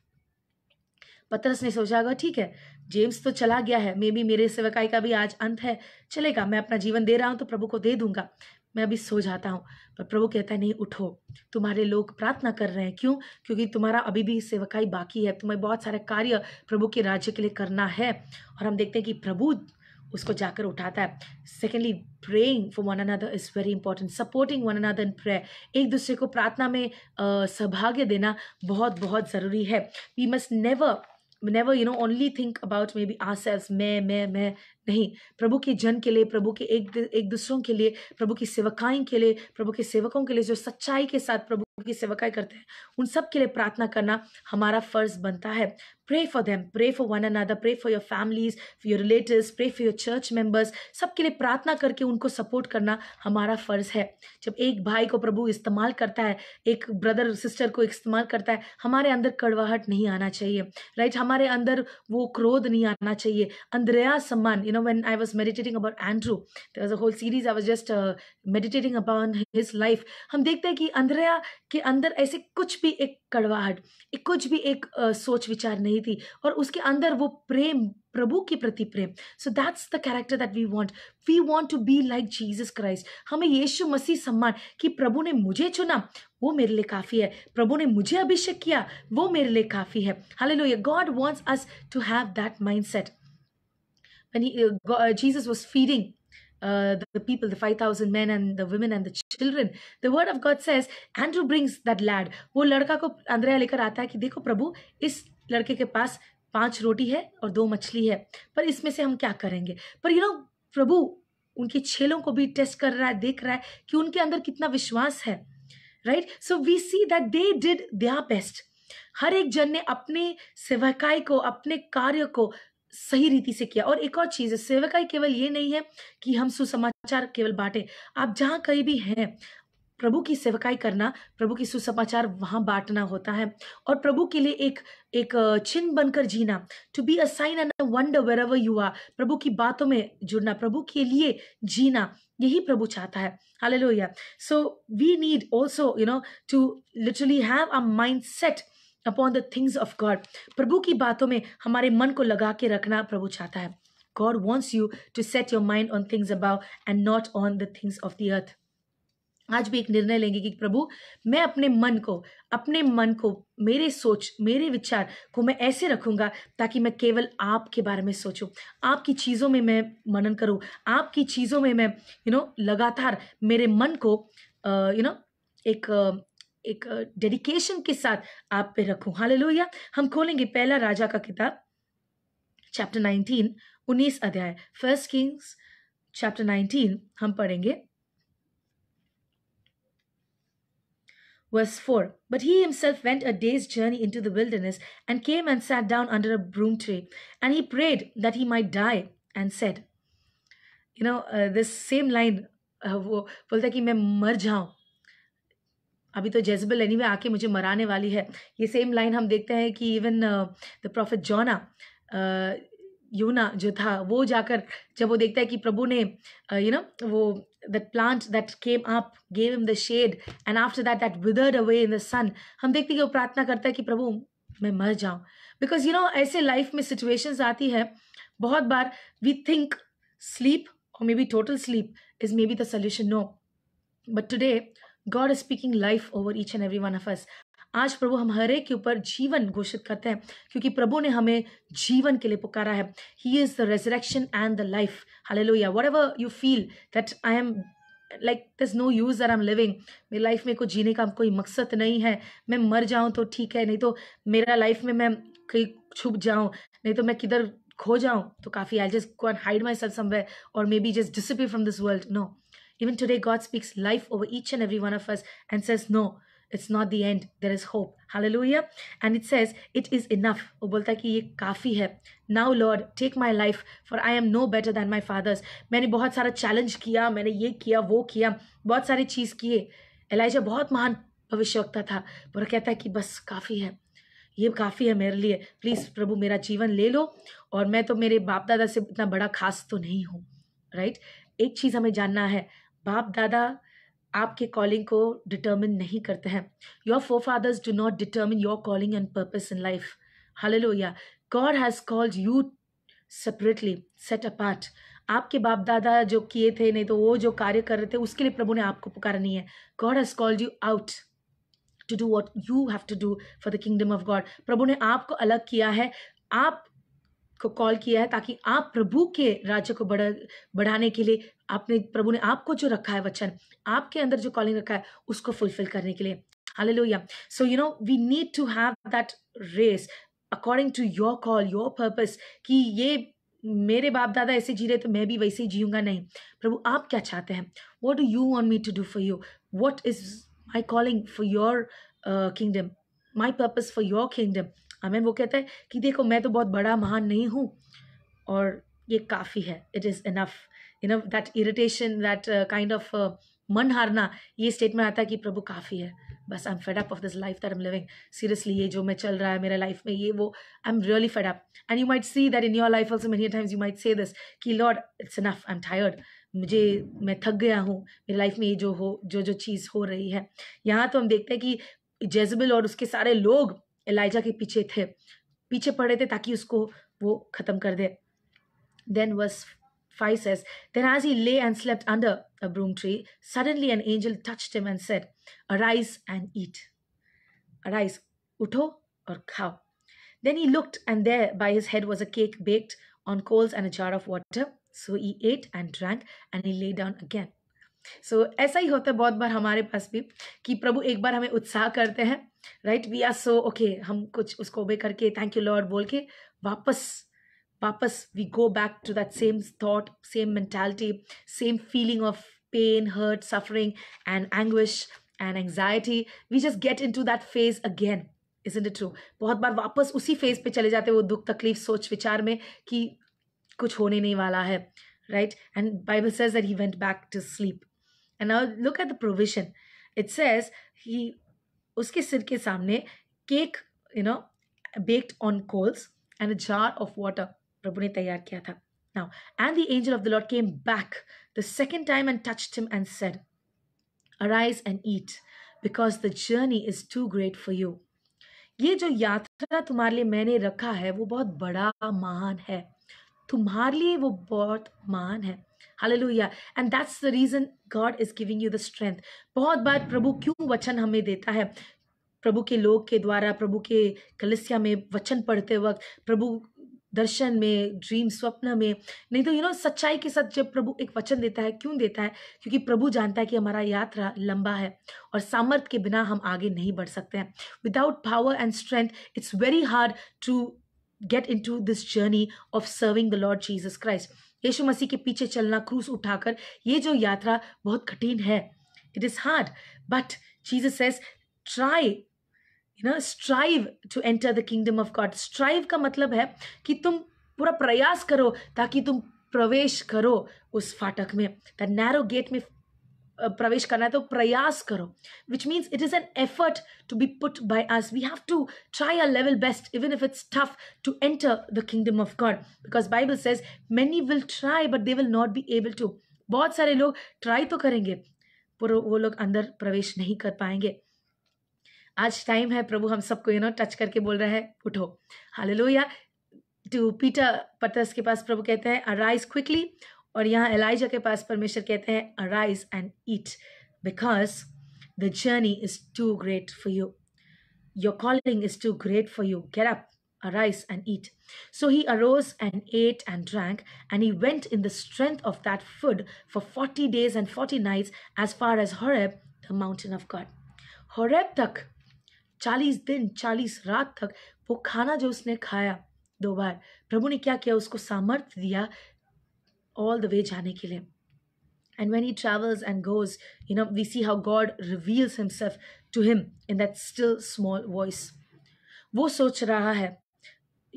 पत्रस ने सोचा होगा ठीक है जेम्स तो चला गया है मे बी मेरे सेवकाई का भी आज अंत है चलेगा मैं अपना जीवन दे रहा हूं तो प्रभु को दे दूंगा मैं अभी सो जाता हूँ पर प्रभु कहता है नहीं उठो तुम्हारे लोग प्रार्थना कर रहे हैं क्यों क्योंकि तुम्हारा अभी भी सेवकाई बाकी है तुम्हें बहुत सारे कार्य प्रभु के राज्य के लिए करना है और हम देखते हैं कि प्रभु उसको जाकर उठाता है secondly praying for one another is very important supporting one another in prayer एक दूसरे को प्रार्थना में सहभाग्य देना बहुत बहुत ज़रूरी है we must never never no only think about maybe ourselves मैं मैं मैं नहीं प्रभु के जन के लिए प्रभु के एक एक दूसरों के लिए प्रभु की सेवकाई के लिए प्रभु के सेवकों के लिए जो सच्चाई के साथ प्रभु की सेवकाई करते हैं उन सब के लिए प्रार्थना करना हमारा फर्ज बनता है pray for them pray for one other pray for your families for your relative pray for your church members सबके लिए प्रार्थना करके उनको सपोर्ट करना हमारा फर्ज है जब एक भाई को प्रभु इस्तेमाल करता है एक ब्रदर सिस्टर को इस्तेमाल करता है हमारे अंदर कड़वाहट नहीं आना चाहिए राइट right? हमारे अंदर वो क्रोध नहीं आना चाहिए अंदरया सम्मान know when i was meditating about andrew there was a whole series i was just uh, meditating upon his life hum dekhte हैं ki अंद्रया ke andar aise kuch bhi ek कड़वाहट ek kuch bhi ek uh, सोच विचार नहीं थी और उसके अंदर वो प्रेम प्रभु के प्रति प्रेम so that's the character that we want we want to be like Jesus Christ हमें यीशु मसीह सम्मान कि प्रभु ने मुझे चुना वो मेरे लिए काफ़ी है प्रभु ने मुझे अभिषेक किया वो मेरे लिए काफ़ी है hallelujah God wants us to have that mindset when he, uh, uh, Jesus was feeding uh, the, people, the 5,000 men and the women and the children. The word of God says, Andrew brings that lad. वो लड़का को अंद्रया लेकर आता है कि देखो प्रभु इस लड़के के पास पांच रोटी है और दो मछली है पर इसमें से हम क्या करेंगे पर यू you नो know, प्रभु उनके छेलों को भी टेस्ट कर रहा है देख रहा है कि उनके अंदर कितना विश्वास है right so we see that they did their best हर एक जन ने अपने सेवकाई को अपने कार्य को सही रीति से किया और एक और चीज है सेवकाई केवल ये नहीं है कि हम सुसमाचार केवल बांटे आप जहाँ कहीं भी हैं प्रभु की सेवकाई करना प्रभु की सुसमाचार वहाँ बांटना होता है और प्रभु के लिए एक एक चिन्ह बनकर जीना to be a sign and wonder wherever you are प्रभु की बातों में जुड़ना प्रभु के लिए जीना यही प्रभु चाहता है hallelujah so we need also you know to literally have a mindset upon the things of God प्रभु की बातों में हमारे मन को लगा के रखना प्रभु चाहता है God wants you to set your mind on things above and not on the things of the earth आज भी एक निर्णय लेंगे कि प्रभु मैं अपने मन को अपने मन को मेरे सोच मेरे विचार को मैं ऐसे रखूंगा ताकि मैं केवल आपके बारे में सोचूं आपकी चीज़ों में मैं मनन करूं आपकी चीज़ों में मैं यू you नो know, लगातार मेरे मन को you uh, know you know, एक uh, एक डेडिकेशन के साथ आप पे रखूं हालेलुया हम खोलेंगे पहला राजा का किताब चैप्टर 19 उन्नीस अध्याय फर्स्ट किंग्स चैप्टर 19 हम पढ़ेंगे Verse 4 But he himself went a day's journey into the wilderness and came and sat down under a broom tree. And he prayed that he might die and said, You know, uh, this same line, uh, वो बोलता है कि मैं अभी तो जेजबल any anyway, आके मुझे मराने वाली है ये सेम लाइन हम देखते हैं कि इवन द प्रॉफिट जोना यूना जो था वो जाकर जब वो देखता है कि प्रभु ने यू uh, नो वो that plant that came up gave him the shade and after that that withered away in the sun हम देखते हैं कि वो प्रार्थना करता है कि प्रभु मैं मर जाऊं बिकॉज यू नो ऐसे लाइफ में सिचुएशंस आती है बहुत बार वी थिंक स्लीप और maybe total sleep is maybe the solution no but today God is speaking life over each and every one of us आज प्रभु हम हर एक के ऊपर जीवन घोषित करते हैं क्योंकि प्रभु ने हमें जीवन के लिए पुकारा है he is the resurrection and the life या whatever you feel that I am like this no use I am living मेरी लाइफ में कोई जीने का कोई मकसद नहीं है मैं मर जाऊँ तो ठीक है नहीं तो मेरा लाइफ में मैं कहीं छुप जाऊँ नहीं तो मैं किधर खो जाऊँ तो काफ़ी I just go and hide myself somewhere और maybe just disappear from this world no Even today, God speaks life over each and every one of us and says, No, it's not the end. There is hope. Hallelujah. And it says, It is enough. वो bolta ki ye kafi hai now lord take my life for i am no better than my fathers maine bahut sara challenge kiya maine ye kiya wo kiya bahut sari cheez kiye elijah bahut mahan महान tha par kehta hai ki bas kafi hai ये काफ़ी है मेरे लिए please प्रभु मेरा जीवन ले लो और मैं तो मेरे बाप दादा से इतना बड़ा खास तो नहीं हूँ राइट एक चीज़ हमें जानना है बाप दादा आपके कॉलिंग को डिटर्मिन नहीं करते हैं your forefathers do not determine your calling and purpose in life hallelujah God has called you separately set apart आपके बाप दादा जो किए थे नहीं तो वो जो कार्य कर रहे थे उसके लिए प्रभु ने आपको पुकारा नहीं है God has called you out to do what you have to do for the kingdom of God प्रभु ने आपको अलग किया है आप को कॉल किया है ताकि आप प्रभु के राज्य को बढ़ा बढ़ाने के लिए आपने प्रभु ने आपको जो रखा है वचन आपके अंदर जो कॉलिंग रखा है उसको फुलफिल करने के लिए hallelujah so you know we need to have that race according to your call your purpose कि ये मेरे बाप दादा ऐसे जी रहे तो मैं भी वैसे ही जीऊँगा नहीं प्रभु आप क्या चाहते हैं what do you want me to do for you what is my calling for your kingdom my purpose for your kingdom हमें वो कहता है कि देखो मैं तो बहुत बड़ा महान नहीं हूँ और ये काफ़ी है it is enough you know that irritation that kind of मन हारना ये स्टेटमेंट आता है कि प्रभु काफ़ी है बस I am fed up of this life that am living seriously ये जो मैं चल रहा है मेरे लाइफ में ये वो I am really fed up and you might see that in your life also many times you might say this कि Lord it's enough I am tired मुझे मैं थक गया हूँ मेरी लाइफ में ये जो हो जो जो चीज़ हो रही है यहाँ तो हम देखते हैं कि जेजबल और उसके सारे लोग एलाइजा के पीछे थे पीछे पड़े थे ताकि उसको वो ख़त्म कर दे then verse 5 says, Then as he lay and slept under a broom tree, suddenly an angel touched him and said, Arise and eat. Arise, utho or khao. Then he looked, and there by his head was a cake baked on coals and a jar of water. So he ate and drank, and he lay down again. So so, ऐसा ही होता है बहुत बार हमारे पास भी कि प्रभु एक बार हमें उत्साह करते हैं right we are so okay हम कुछ उसको ओबे करके थैंक यू लॉर्ड बोल के वापस वापस we go back to that same thought same mentality same feeling of pain hurt suffering and anguish and anxiety we just get in to that phase again is in the true बहुत बार वापस उसी phase पे चले जाते हैं वो दुख तकलीफ सोच विचार में कि कुछ होने नहीं वाला है right and Bible says that he went back to sleep And now look at the provision. It says he uske sir ke samne cake, you know, baked on coals and a jar of water. प्रभु ने तैयार किया था Now, and the angel of the Lord came back the second time and touched him and said, Arise and eat, because the journey is too great for you. ये जो यात्रा तुम्हारे लिए मैंने रखा है वो बहुत बड़ा महान है तुम्हारे लिए वो बहुत मान है hallelujah and that's the reason God is giving you the strength बहुत बार प्रभु क्यों वचन हमें देता है प्रभु के लोग के द्वारा प्रभु के कलिसिया में वचन पढ़ते वक्त प्रभु दर्शन में ड्रीम स्वप्न में नहीं तो यू you नो know, सच्चाई के साथ जब प्रभु एक वचन देता है क्यों देता है क्योंकि प्रभु जानता है कि हमारा यात्रा लंबा है और सामर्थ्य के बिना हम आगे नहीं बढ़ सकते हैं without power and strength it's very hard to get in to this journey of serving the Lord Jesus Christ यीशु मसीह के पीछे चलना क्रूस उठाकर ये जो यात्रा बहुत कठिन है it is hard but Jesus as try you know strive to enter the kingdom of God strive का मतलब है कि तुम पूरा प्रयास करो ताकि तुम प्रवेश करो उस फाटक में द नैरो गेट में प्रवेश करना है तो प्रयास करो which means it is an effort to be put by us we have to try our level best even if it's tough to enter the kingdom of God because Bible says many will try but they will not be able to बहुत सारे लोग try तो करेंगे पर वो लोग अंदर प्रवेश नहीं कर पाएंगे आज टाइम है प्रभु हम सबको यू नो टच करके बोल रहे हैं उठो हाल लो या टू पीटर पतरस के पास प्रभु कहते हैं अराइज क्विकली और यहाँ एलाइजा के पास परमेश्वर कहते हैं arise and eat because the journey is too great for you your calling is too great for you get up arise and eat so he arose and ate and drank and he went in the strength of that food for forty days and forty night as far as Horeb the mountain of God Horeb तक चालीस दिन चालीस रात तक वो खाना जो उसने खाया दो बार प्रभु ने क्या किया उसको सामर्थ्य दिया all the way Janakile. And when he travels and goes, you know, we see how God reveals himself to him in that still small voice. वो सोच रहा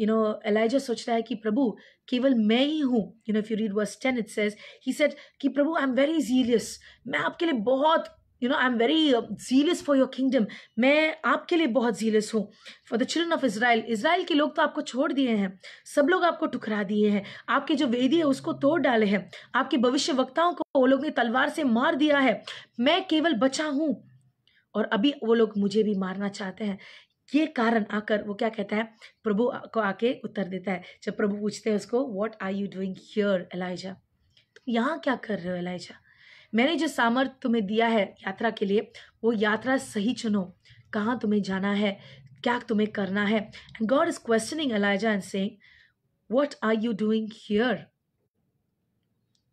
know, Elijah एलाइजा सोचता है कि प्रभु केवल मैं ही हूँ you know if you read verse ten it says he said कि प्रभु आई एम वेरी जीरियस मैं आपके लिए बहुत you know I am very zealous for your kingdom मैं आपके लिए बहुत जीलियस हूँ for the children of Israel Israel के लोग तो आपको छोड़ दिए हैं सब लोग आपको ठुकरा दिए हैं आपके जो वेदी है उसको तोड़ डाले हैं आपके भविष्य वक्ताओं को वो लोग ने तलवार से मार दिया है मैं केवल बचा हूँ और अभी वो लोग मुझे भी मारना चाहते हैं ये कारण आकर वो क्या कहता है प्रभु को आके उत्तर देता है जब प्रभु पूछते हैं उसको what are you doing here Elijah तुम यहाँ क्या कर रहे हो एलाइजा मैंने जो सामर्थ तुम्हें दिया है यात्रा के लिए वो यात्रा सही चुनो कहाँ तुम्हें जाना है क्या तुम्हें करना है and God is questioning Elijah and saying what are you doing here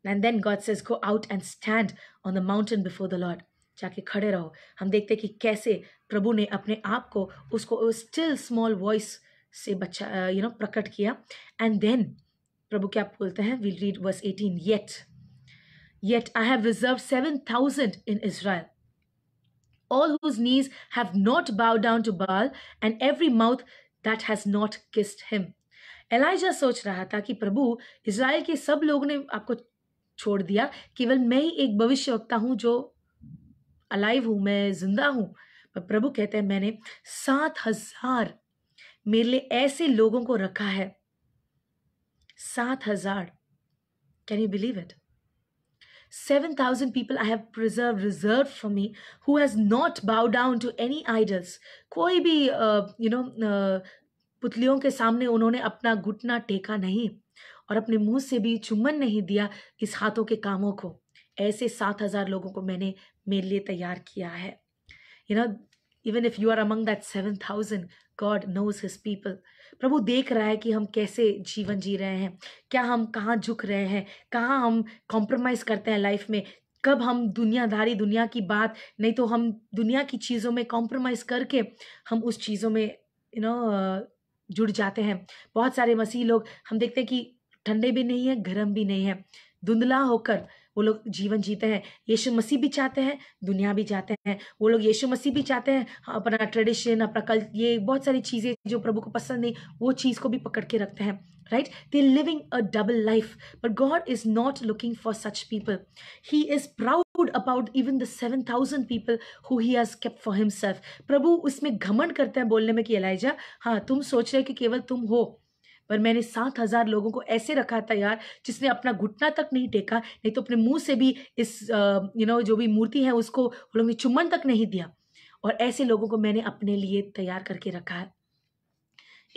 and then God says go out and stand on the mountain before the Lord जाके खड़े रहो हम देखते कि कैसे प्रभु ने अपने आप को उसको स्टिल स्मॉल वॉइस से बच्चा यू नो प्रकट किया एंड देन प्रभु क्या बोलते हैं will read verse eighteen yet Yet I have reserved 7,000 in Israel. All whose knees have not bowed down to Baal, and every mouth that has not kissed him. Elijah सोच रहा था कि प्रभु Israel के सब लोगों ने आपको छोड़ दिया केवल मैं ही एक भविष्यवक्ता हूँ जो अलाइव हूँ मैं जिंदा हूँ पर प्रभु कहते हैं मैंने सात हजार मेरे लिए ऐसे लोगों को रखा है सात हजार can you believe it 7,000 people I have preserved, reserved for me, who has not bowed down to any idols. कोई भी यू नो पुतलियों के सामने उन्होंने अपना घुटना टेका नहीं और अपने मुंह से भी चुम्बन नहीं दिया इस हाथों के कामों को ऐसे सात हजार लोगों को मैंने मेरे लिए तैयार किया है you know even if you are among that seven thousand God knows his people प्रभु देख रहा है कि हम कैसे जीवन जी रहे हैं क्या हम कहाँ झुक रहे हैं कहाँ हम कॉम्प्रोमाइज़ करते हैं लाइफ में कब हम दुनियादारी दुनिया की बात नहीं तो हम दुनिया की चीज़ों में कॉम्प्रोमाइज़ करके हम उस चीज़ों में यू नो जुड़ जाते हैं बहुत सारे मसीह लोग हम देखते हैं कि ठंडे भी नहीं है गर्म भी नहीं है धुंधला होकर वो लोग जीवन जीते हैं यीशु मसीह भी चाहते हैं दुनिया भी चाहते हैं वो लोग यीशु मसीह भी चाहते हैं हाँ, अपना ट्रेडिशन अपना कल ये बहुत सारी चीज़ें जो प्रभु को पसंद नहीं वो चीज़ को भी पकड़ के रखते हैं right they living a double life but God is not looking for such people he is proud about even the seven thousand people who he has kept for himself प्रभु उसमें घमंड करते हैं बोलने में कि एलाइजा हाँ तुम सोच रहे हो कि केवल तुम हो पर मैंने सात हज़ार लोगों को ऐसे रखा था यार जिसने अपना घुटना तक नहीं टेका नहीं तो अपने मुंह से भी इस यू नो जो भी मूर्ति है उसको उन लोगों ने चुम्बन तक नहीं दिया और ऐसे लोगों को मैंने अपने लिए तैयार करके रखा है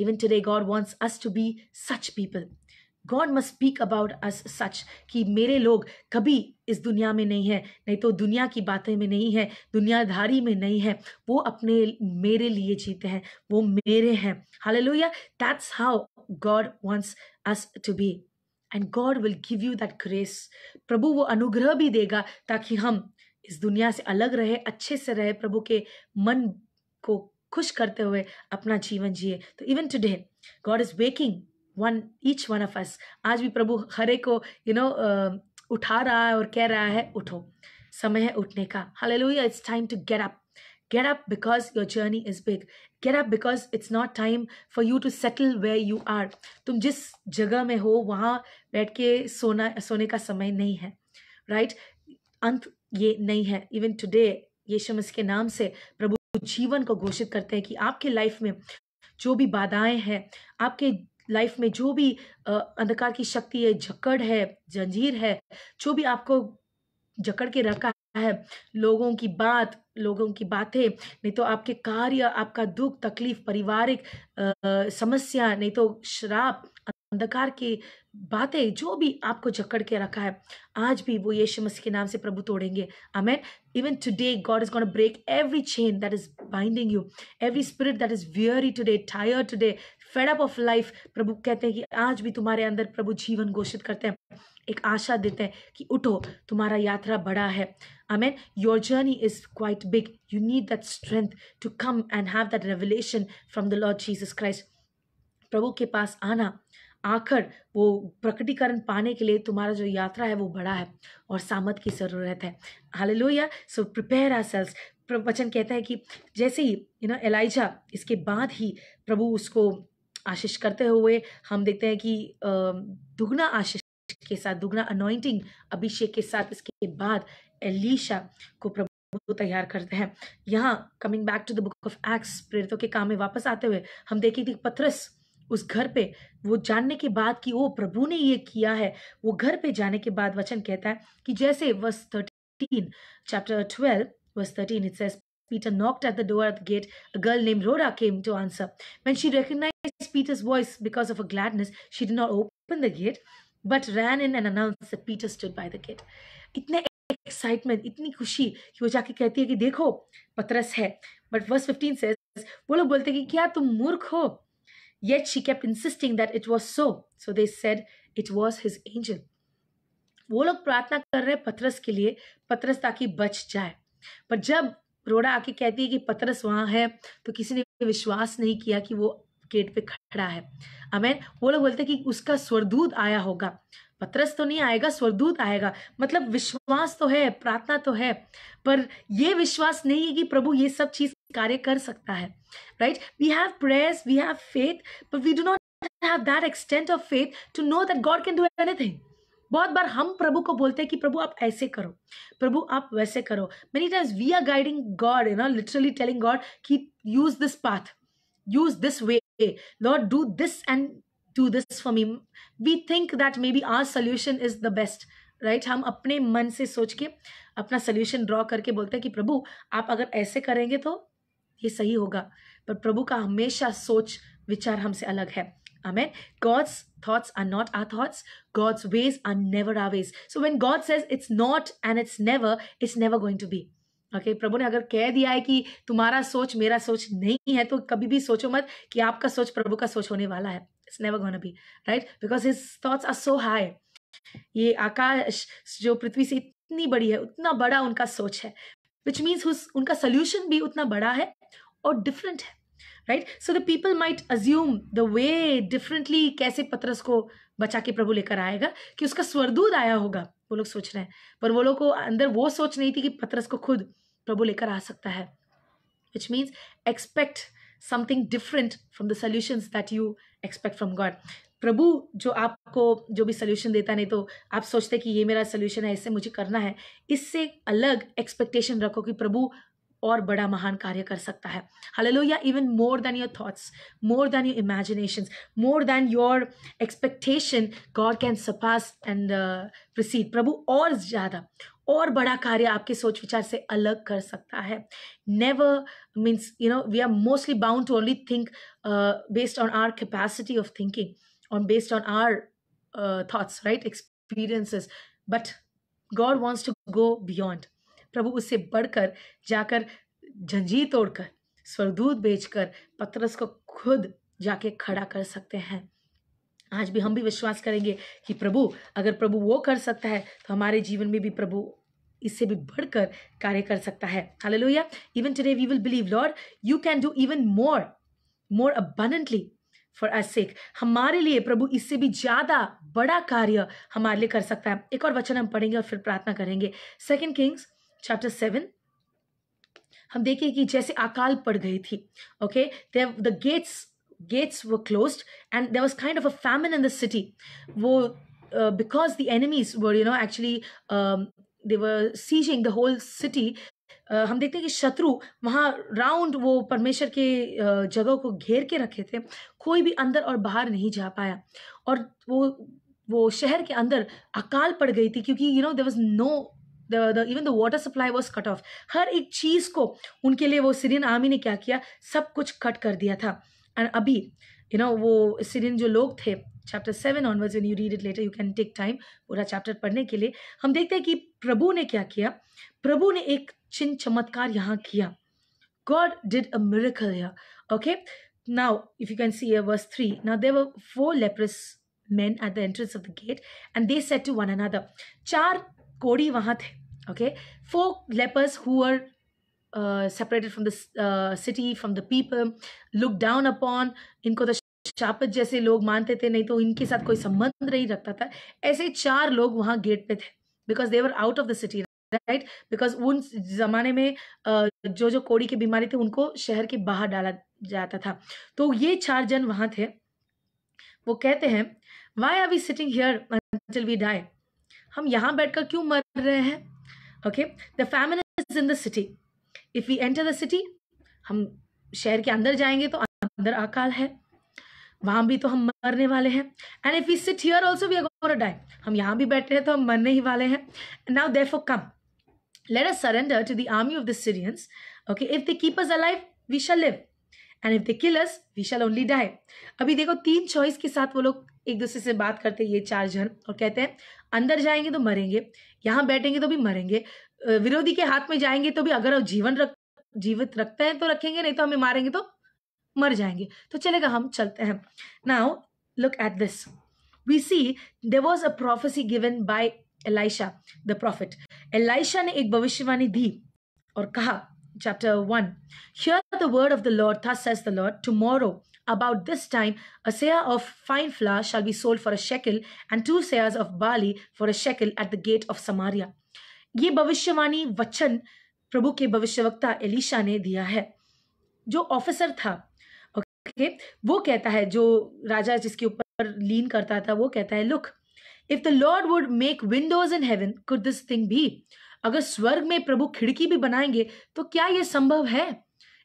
even today God wants us to be such people God must speak about us such कि मेरे लोग कभी इस दुनिया में नहीं है नहीं तो दुनिया की बातें में नहीं है दुनियाधारी में नहीं है वो अपने मेरे लिए जीते हैं वो मेरे हैं hallelujah that's how God wants us to be. And God will give you that grace प्रभु वो अनुग्रह भी देगा ताकि हम इस दुनिया से अलग रहे अच्छे से रहे प्रभु के मन को खुश करते हुए अपना जीवन जिए तो even today God is waking one each one of us आज भी प्रभु हरे को यू you नो know, उठा रहा है और कह रहा है उठो समय है उठने का hallelujah it's time to get up get up because your journey is big get up because it's not time for you to settle way you are तुम जिस जगह में हो वहाँ बैठ के सोना सोने का समय नहीं है राइट right? अंत ये नहीं है इवन टुडे यीशु मसीह के नाम से प्रभु जीवन को घोषित करते हैं कि आपके लाइफ में जो भी बाधाएं हैं आपके लाइफ में जो भी अंधकार की शक्ति है जकड़ है जंजीर है जो भी आपको जकड़ के रखा है लोगों की बात लोगों की बातें नहीं तो आपके कार्य आपका दुख तकलीफ पारिवारिक समस्या नहीं तो शराब अंधकार की बातें जो भी आपको जकड़ के रखा है आज भी वो यीशु मसीह के नाम से प्रभु तोड़ेंगे amen even today God is gonna break every chain that is binding you every spirit that is weary today tired today fed up of life प्रभु कहते हैं कि आज भी तुम्हारे अंदर प्रभु जीवन घोषित करते हैं एक आशा देते हैं कि उठो तुम्हारा यात्रा बड़ा है I mean your journey is quite big you need that strength to come and have that revelation from the Lord Jesus Christ प्रभु के पास आना आकर वो प्रकटीकरण पाने के लिए तुम्हारा जो यात्रा है वो बड़ा है और सामत की ज़रूरत है लोहिया सो प्रिपेयर आर सेल्स वचन कहता है कि जैसे ही यू नो एलाइजा इसके बाद ही प्रभु उसको आशीष करते हुए हम देखते हैं कि दुगना आशीष के साथ दुगना अनोइंटिंग अभिषेक के साथ इसके बाद एलिशा को प्रभु तैयार करते हैं यहाँ coming back to the book of Acts प्रेरितों के काम में वापस आते हुए हम देखें कि पथरस उस घर पे वो जानने के बाद कि वो प्रभु ने ये किया है वो घर पे जाने के बाद वचन कहता है कि जैसे verse thirteen chapter twelve verse thirteen it says Peter knocked at the door at the gate. A girl named Rhoda came to answer. When she recognized Peter's voice because of her gladness, she did not open the gate. But ran in and announce Peter stood by the gate इतने excitement इतनी खुशी कि वो जाके कहती है कि देखो पतरस है बट वर्स फिफ्टीन से वो लोग बोलते कि क्या तुम मूर्ख हो yet she kept insisting that it was so so they said it was his angel वो लोग प्रार्थना कर रहे हैं पतरस के लिए पतरस ताकि बच जाए पर जब रोड़ा आके कहती है कि पतरस वहाँ है तो किसी ने विश्वास नहीं किया कि वो गेट पे खड़ा है अमेन वो लोग बोलते हैं कि उसका स्वरदूत आया होगा पत्रस तो नहीं आएगा स्वरदूत आएगा मतलब विश्वास तो है प्रार्थना तो है पर ये विश्वास नहीं है कि प्रभु ये सब चीज कार्य कर सकता है right we have prayers we have faith but we do not have that extent of faith to know that God can do anything बहुत बार हम प्रभु को बोलते हैं कि प्रभु आप ऐसे करो प्रभु आप वैसे करो many times we are guiding God you know literally telling God कि use this path use this way hey lord do this and do this for me we think that maybe our solution is the best right? हम अपने मन से सोच के अपना solution draw करके बोलते हैं कि प्रभु आप अगर ऐसे करेंगे तो ये सही होगा पर प्रभु का हमेशा सोच विचार हमसे अलग है Amen. God's thoughts are not our thoughts. God's ways are never our ways. So when God says it's not and it's never, it's never going to be. Okay okay, प्रभु ने अगर कह दिया है कि तुम्हारा सोच मेरा सोच नहीं है तो कभी भी सोचो मत कि आपका सोच प्रभु का सोच होने वाला है it's never gonna be right because his thoughts are so high ये आकाश जो पृथ्वी से इतनी बड़ी है उतना बड़ा उनका सोच है विच मीन्स उनका सोल्यूशन भी उतना बड़ा है और डिफरेंट है right so the people might assume the way differently कैसे पत्रस को बचा के प्रभु लेकर आएगा कि उसका स्वरदूत आया होगा वो लोग सोच रहे हैं पर वो लोग को अंदर वो सोच नहीं थी कि पत्रस को खुद प्रभु लेकर आ सकता है which means expect something different from the solutions that you expect from God प्रभु जो आपको जो भी सोल्यूशन देता नहीं तो आप सोचते कि ये मेरा सोल्यूशन है इससे मुझे करना है इससे अलग एक्सपेक्टेशन रखो कि प्रभु और बड़ा महान कार्य कर सकता है hallelujah even more than your thoughts more than your imagination more than your expectation God can surpass and proceed प्रभु और ज़्यादा और बड़ा कार्य आपके सोच विचार से अलग कर सकता है never means you know we are mostly bound to only think based on our capacity of thinking on based on our thoughts right experiences but God wants to go beyond प्रभु उससे बढ़कर जाकर झंझीर तोड़कर स्वरदूत बेचकर पतरस को खुद जाके खड़ा कर सकते हैं आज भी हम भी विश्वास करेंगे कि प्रभु अगर प्रभु वो कर सकता है तो हमारे जीवन में भी प्रभु इससे भी बढ़कर कार्य कर सकता है hallelujah even today we will believe Lord you can do even more more abundantly for us sake हमारे लिए प्रभु इससे भी ज्यादा बड़ा कार्य हमारे लिए कर सकता है एक और वचन हम पढ़ेंगे और फिर प्रार्थना करेंगे सेकेंड किंग्स चैप्टर सेवन हम देखिए कि जैसे अकाल पड़ गई थी okay the gates gates were close and there was kind of a famine in the city वो because the enemies were you know actually they were seizing the whole city हम देखते हैं कि शत्रु वहाँ राउंड वो परमेश्वर के uh, जगह को घेर के रखे थे कोई भी अंदर और बाहर नहीं जा पाया और वो वो शहर के अंदर अकाल पड़ गई थी क्योंकि you know there was no even the water supply was cut off हर एक चीज़ को उनके लिए वो सीरियन आर्मी ने क्या किया सब कुछ कट कर दिया था एंड अभी यू नो वो सीरियन जो लोग थे chapter seven on verse when you read it later you can take time पूरा चैप्टर पढ़ने के लिए हम देखते हैं कि प्रभु ने क्या किया प्रभु ने एक चिन्ह चमत्कार यहाँ किया God did a miracle here okay now if you can see verse three now there four leprous man at the entrance of the gate and they set to one another चार कोड़ी वहाँ थे ओके फोर लेपर्स हुआ separated uh, from from the uh, city from the people looked इनको तो शापत जैसे लोग मानते थे नहीं तो इनके साथ कोई संबंध नहीं रखता था ऐसे चार लोग वहाँ गेट पे थे because they were out of the city right because उन जमाने में uh, जो जो कोड़ी की बीमारी थी उनको शहर के बाहर डाला जाता था तो ये चार जन वहाँ थे वो कहते हैं why are we sitting here until we die हम यहाँ बैठकर क्यों मर रहे हैं okay the family is in the city if we enter the city हम शहर के अंदर जाएंगे तो अंदर अकाल है वहां भी तो हम मरने वाले हैं and if we sit here also we are die हम यहाँ भी बैठे हैं तो हम मरने ही वाले हैं now therefore come let us surrender to the army of the Syrians okay if they keep us alive we shall live and if they kill us we shall only die अभी देखो तीन choice के साथ वो लोग एक दूसरे से बात करते हैं ये चार जन और कहते हैं अंदर जाएंगे तो मरेंगे यहाँ बैठेंगे तो भी मरेंगे विरोधी के हाथ में जाएंगे तो भी अगर वो जीवन रख जीवित रखते हैं तो रखेंगे नहीं तो हमें मारेंगे तो मर जाएंगे तो चलेगा हम चलते हैं now look at this we see there was a prophecy given by Elisha the prophet Elisha ने एक भविष्यवाणी दी और कहा chapter 1 hear the word of the lord thus says the lord tomorrow about this time a seah of fine flour shall be sold for a shekel and two seahs of barley for a shekel at the gate of samaria ये भविष्यवाणी वचन प्रभु के भविष्यवक्ता Elisha ने दिया है जो officer था ओके वो कहता है जो राजा जिसके ऊपर लीन करता था वो कहता है look if the Lord would make windows in heaven could this thing भी अगर स्वर्ग में प्रभु खिड़की भी बनाएंगे तो क्या ये संभव है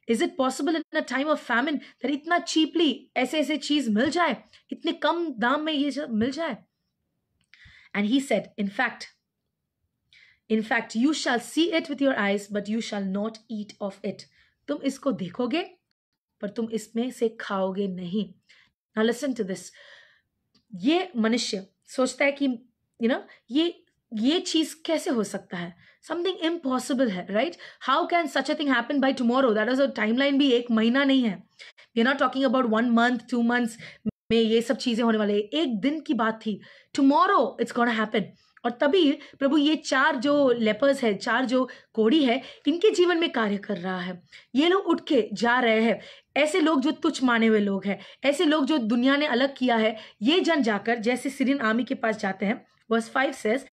is it possible in a time of famine इतना चीपली ऐसे ऐसे चीज मिल जाए इतने कम दाम में ये मिल जाए and he said in fact in fact you shall see it with your eyes but you shall not eat of it तुम इसको देखोगे पर तुम इसमें से खाओगे नहीं ना लिसन टू दिस ये मनुष्य सोचता है कि यू नो ये ये चीज कैसे हो सकता है समथिंग इम्पॉसिबल है right how can such a thing happen by tomorrow that is a timeline भी एक महीना नहीं है we not talking about one month two months में ये सब चीजें होने वाले एक दिन की बात थी टूमोरो इट्स गॉन हैपन और तभी प्रभु ये चार जो लेपर्स है चार जो कोड़ी है इनके जीवन में कार्य कर रहा है ये लोग उठ के जा रहे हैं ऐसे लोग जो तुच्छ माने हुए लोग हैं ऐसे लोग जो दुनिया ने अलग किया है ये जन जाकर जैसे सीरियन आर्मी के पास जाते हैं verse five says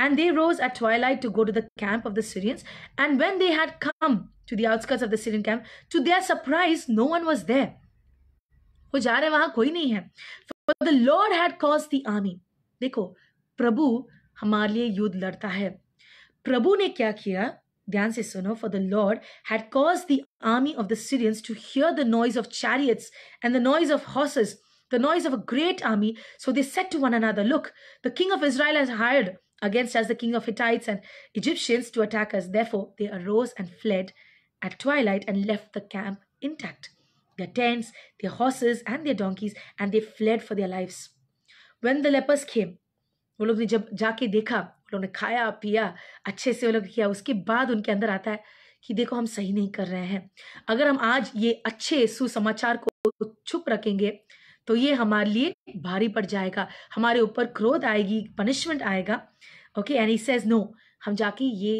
and they rose at twilight to go to the camp of the Syrians and when they had come to the outskirt of the Syrian camp to their surprise no one was there वो जा रहे वहां कोई नहीं है Lord had caused the army देखो प्रभु हमारे लिए युद्ध लड़ता है प्रभु ने क्या किया ध्यान से सुनो for the Lord had caused the army of the Syrians to hear the noise of chariots and the noise of horses the noise of a great army. So they said to one another, Look, the king of Israel has hired against us the king of Hittites and Egyptians to attack us. Therefore, they arose and fled at twilight and left the camp intact their tents, their horses, and their donkeys, and they fled for their lives. When the lepers came, वो लोग ने जब जाके देखा उन्होंने खाया पिया अच्छे से वो लोग किया उसके बाद उनके अंदर आता है कि देखो हम सही नहीं कर रहे हैं अगर हम आज ये अच्छे सुसमाचार को छुप रखेंगे तो ये हमारे लिए भारी पड़ जाएगा हमारे ऊपर क्रोध आएगी पनिशमेंट आएगा ओके एंड सेज नो हम जाके ये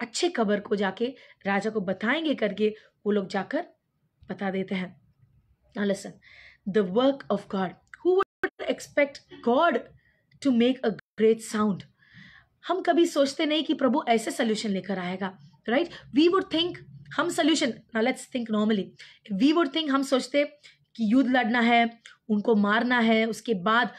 अच्छे खबर को जाके राजा को बताएंगे करके वो लोग जाकर बता देते हैं the work of God who expect God to make a great sound हम कभी सोचते नहीं कि प्रभु ऐसे सोल्यूशन लेकर आएगा राइट वी वुड थिंक हम solution let's think normally we would think हम सोचते कि युद्ध लड़ना है उनको मारना है उसके बाद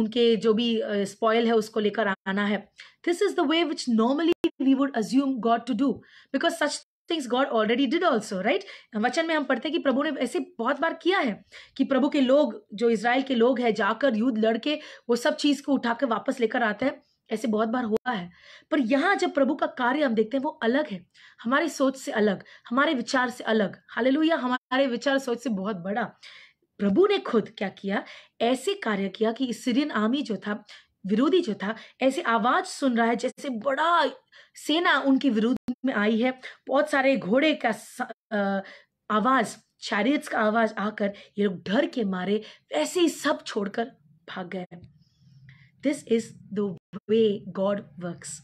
उनके जो भी स्पॉयल uh, है उसको लेकर आना है this is the way which normally we would assume God to do because such things God already did also right वचन में हम पढ़ते हैं कि प्रभु ने ऐसे बहुत बार किया है कि प्रभु के लोग जो इसराइल के लोग हैं जाकर युद्ध लड़के वो सब चीज़ को उठाकर वापस लेकर आते हैं ऐसे बहुत बार हुआ है पर यहाँ जब प्रभु का कार्य हम देखते हैं वो अलग है हमारी सोच से अलग हमारे विचार से अलग हाल हमारे विचार सोच से बहुत बड़ा प्रभु ने खुद क्या किया ऐसे कार्य किया कि सीरियन आर्मी जो था विरोधी जो था ऐसे आवाज सुन रहा है जैसे बड़ा सेना उनके विरोध में आई है बहुत सारे घोड़े का आवाज शारीरिक का आवाज आकर ये लोग डर के मारे वैसे ही सब छोड़कर भाग गए this is the way God works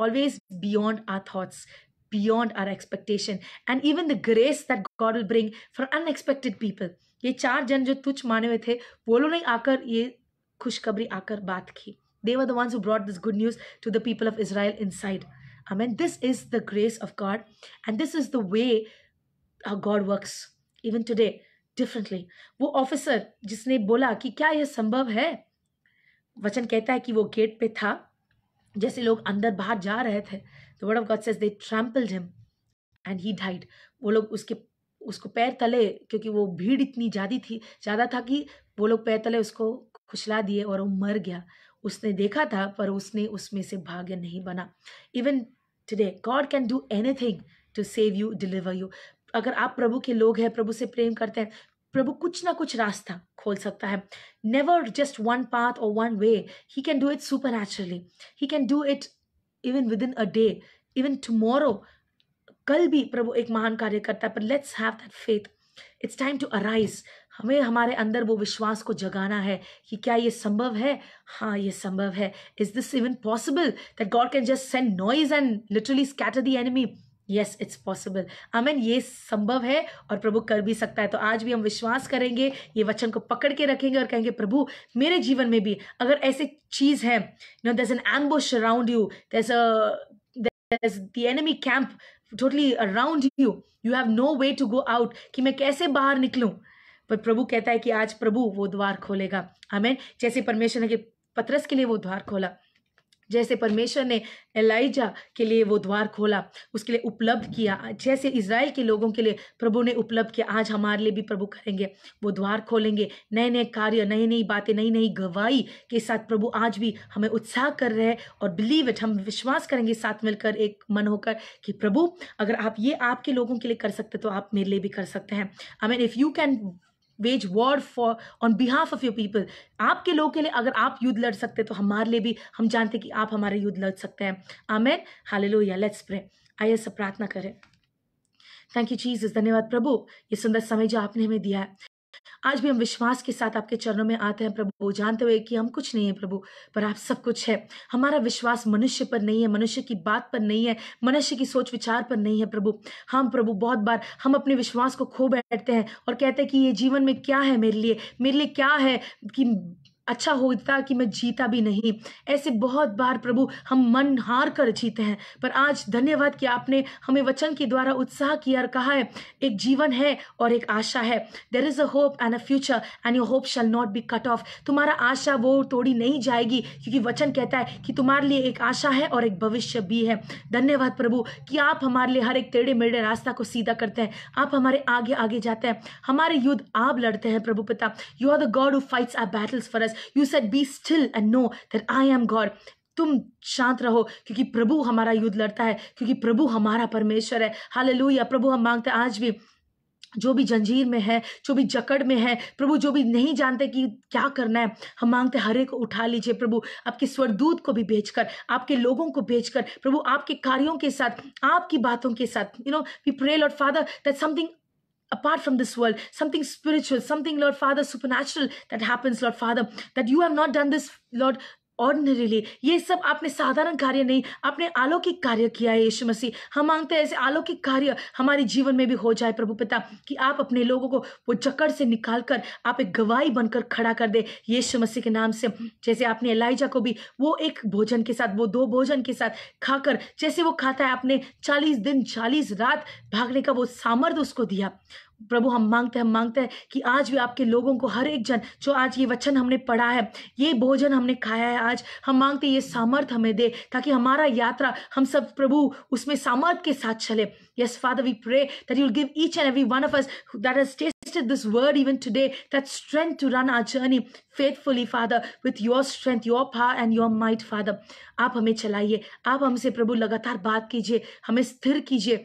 always beyond our thoughts beyond our expectation and even the grace that God will bring for unexpected people ये चार जन जो तुच्छ माने हुए थे वो लोग नहीं आकर ये खुशखबरी आकर बात की they were the ones who brought this good news to the people of Israel inside I mean this is the grace of God and this is the way God works even today differently वो officer जिसने बोला कि क्या यह संभव है वचन कहता है कि वो गेट पे था जैसे लोग अंदर बाहर जा रहे थे तो word of God says they trampled him and he died वो लोग उसके उसको पैर तले क्योंकि वो भीड़ इतनी ज़्यादा थी ज़्यादा था कि वो लोग पैर तले उसको कुचला दिए और वो मर गया उसने देखा था पर उसने उसमें से भाग्य नहीं बना even today God can do anything to save you deliver you अगर आप प्रभु के लोग हैं प्रभु से प्रेम करते हैं प्रभु कुछ ना कुछ रास्ता खोल सकता है नेवर जस्ट वन पाथ और one way he can do it supernaturally he can do it even within a day even tomorrow कल भी प्रभु एक महान कार्य करता है पर let's have that faith it's time to arise हमें हमारे अंदर वो विश्वास को जगाना है कि क्या ये संभव है हाँ ये संभव है is this even possible that God can just send noise and literally scatter the enemy yes it's possible mean ये संभव है और प्रभु कर भी सकता है तो आज भी हम विश्वास करेंगे ये वचन को पकड़ के रखेंगे और कहेंगे प्रभु मेरे जीवन में भी अगर ऐसे चीज़ है you know there's an ambush around you there's the enemy camp totally around you you have no way to go out कि मैं कैसे बाहर निकलूँ पर प्रभु कहता है कि आज प्रभु वो द्वार खोलेगा हमें जैसे परमेश्वर ने पत्रस के लिए वो द्वार खोला जैसे परमेश्वर ने एलाइजा के लिए वो द्वार खोला उसके लिए उपलब्ध किया जैसे इसराइल के लोगों के लिए प्रभु ने उपलब्ध किया आज हमारे लिए भी प्रभु करेंगे वो द्वार खोलेंगे नए नए कार्य नई नई बातें नई नई गवाही के साथ प्रभु आज भी हमें उत्साह कर रहे हैं और बिलीव इट हम विश्वास करेंगे साथ मिलकर एक मन होकर कि प्रभु अगर आप ये आपके लोगों के लिए कर सकते तो आप मेरे लिए भी कर सकते हैं I mean if you can wage war for on behalf of your people आपके लोग के लिए अगर आप युद्ध लड़ सकते हैं तो हमारे लिए भी हम जानते हैं कि आप हमारे युद्ध लड़ सकते हैं आमेन या लेट्स प्रे आइए सब प्रार्थना करें थैंक यू चीज धन्यवाद प्रभु ये सुंदर समय जो आपने हमें दिया है आज भी हम विश्वास के साथ आपके चरणों में आते हैं प्रभु जानते हुए कि हम कुछ नहीं है प्रभु पर आप सब कुछ है हमारा विश्वास मनुष्य पर नहीं है मनुष्य की बात पर नहीं है मनुष्य की सोच विचार पर नहीं है प्रभु हम प्रभु बहुत बार हम अपने विश्वास को खो बैठते हैं और कहते हैं कि ये जीवन में क्या है मेरे लिए मेरे लिए क्या है कि अच्छा होता कि मैं जीता भी नहीं ऐसे बहुत बार प्रभु हम मन हार कर जीते हैं पर आज धन्यवाद कि आपने हमें वचन के द्वारा उत्साह किया और कहा है एक जीवन है और एक आशा है there is a hope and a future and your hope shall not be cut off तुम्हारा आशा वो तोड़ी नहीं जाएगी क्योंकि वचन कहता है कि तुम्हारे लिए एक आशा है और एक भविष्य भी है धन्यवाद प्रभु कि आप हमारे लिए हर एक टेढ़े मेढ़े रास्ता को सीधा करते हैं आप हमारे आगे आगे जाते हैं हमारे युद्ध आप लड़ते हैं प्रभु पिता you are the God who fights our battles for us us. You said, Be still and know that I am God. तुम शांत रहो क्योंकि प्रभु हमारा युद्ध लड़ता है क्योंकि प्रभु हमारा परमेश्वर है हालेलुया प्रभु हम मांगते हैं आज भी जो भी जंजीर में है जो भी जकड़ में है प्रभु जो भी नहीं जानते कि क्या करना है हम मांगते हर एक को उठा लीजिए प्रभु आपके स्वरदूत को भी भेजकर आपके लोगों को भेजकर प्रभु आपके कार्यों के साथ आपकी बातों के साथ you know we pray Lord Father that something apart from this world, something spiritual, something, Lord Father, supernatural that happens, Lord Father, that you have not done this, Lord, ordinarily ये सब आपने साधारण कार्य नहीं आपने अलौकिक कार्य किया है यीशु मसीह हम मांगते हैं ऐसे अलौकिक कार्य हमारे जीवन में भी हो जाए प्रभु पिता कि आप अपने लोगों को वो जकड़ से निकाल कर आप एक गवाही बनकर खड़ा कर दे यीशु मसीह के नाम से जैसे आपने एलाइजा को भी वो एक भोजन के साथ वो दो भोजन के साथ खाकर जैसे वो खाता है आपने चालीस दिन चालीस रात भागने का वो सामर्थ्य उसको दिया प्रभु हम मांगते हैं हम मांगते हैं कि आज भी आपके लोगों को हर एक जन जो आज ये वचन हमने पढ़ा है ये भोजन हमने खाया है आज हम मांगते ये सामर्थ हमें दे ताकि हमारा यात्रा हम सब प्रभु उसमें सामर्थ के साथ चले yes Father we pray that you give each and every one of us that has tested this word even today that strength to run our journey faithfully Father with your strength your power and your might Father आप हमें चलाइए आप हमसे प्रभु लगातार बात कीजिए हमें स्थिर कीजिए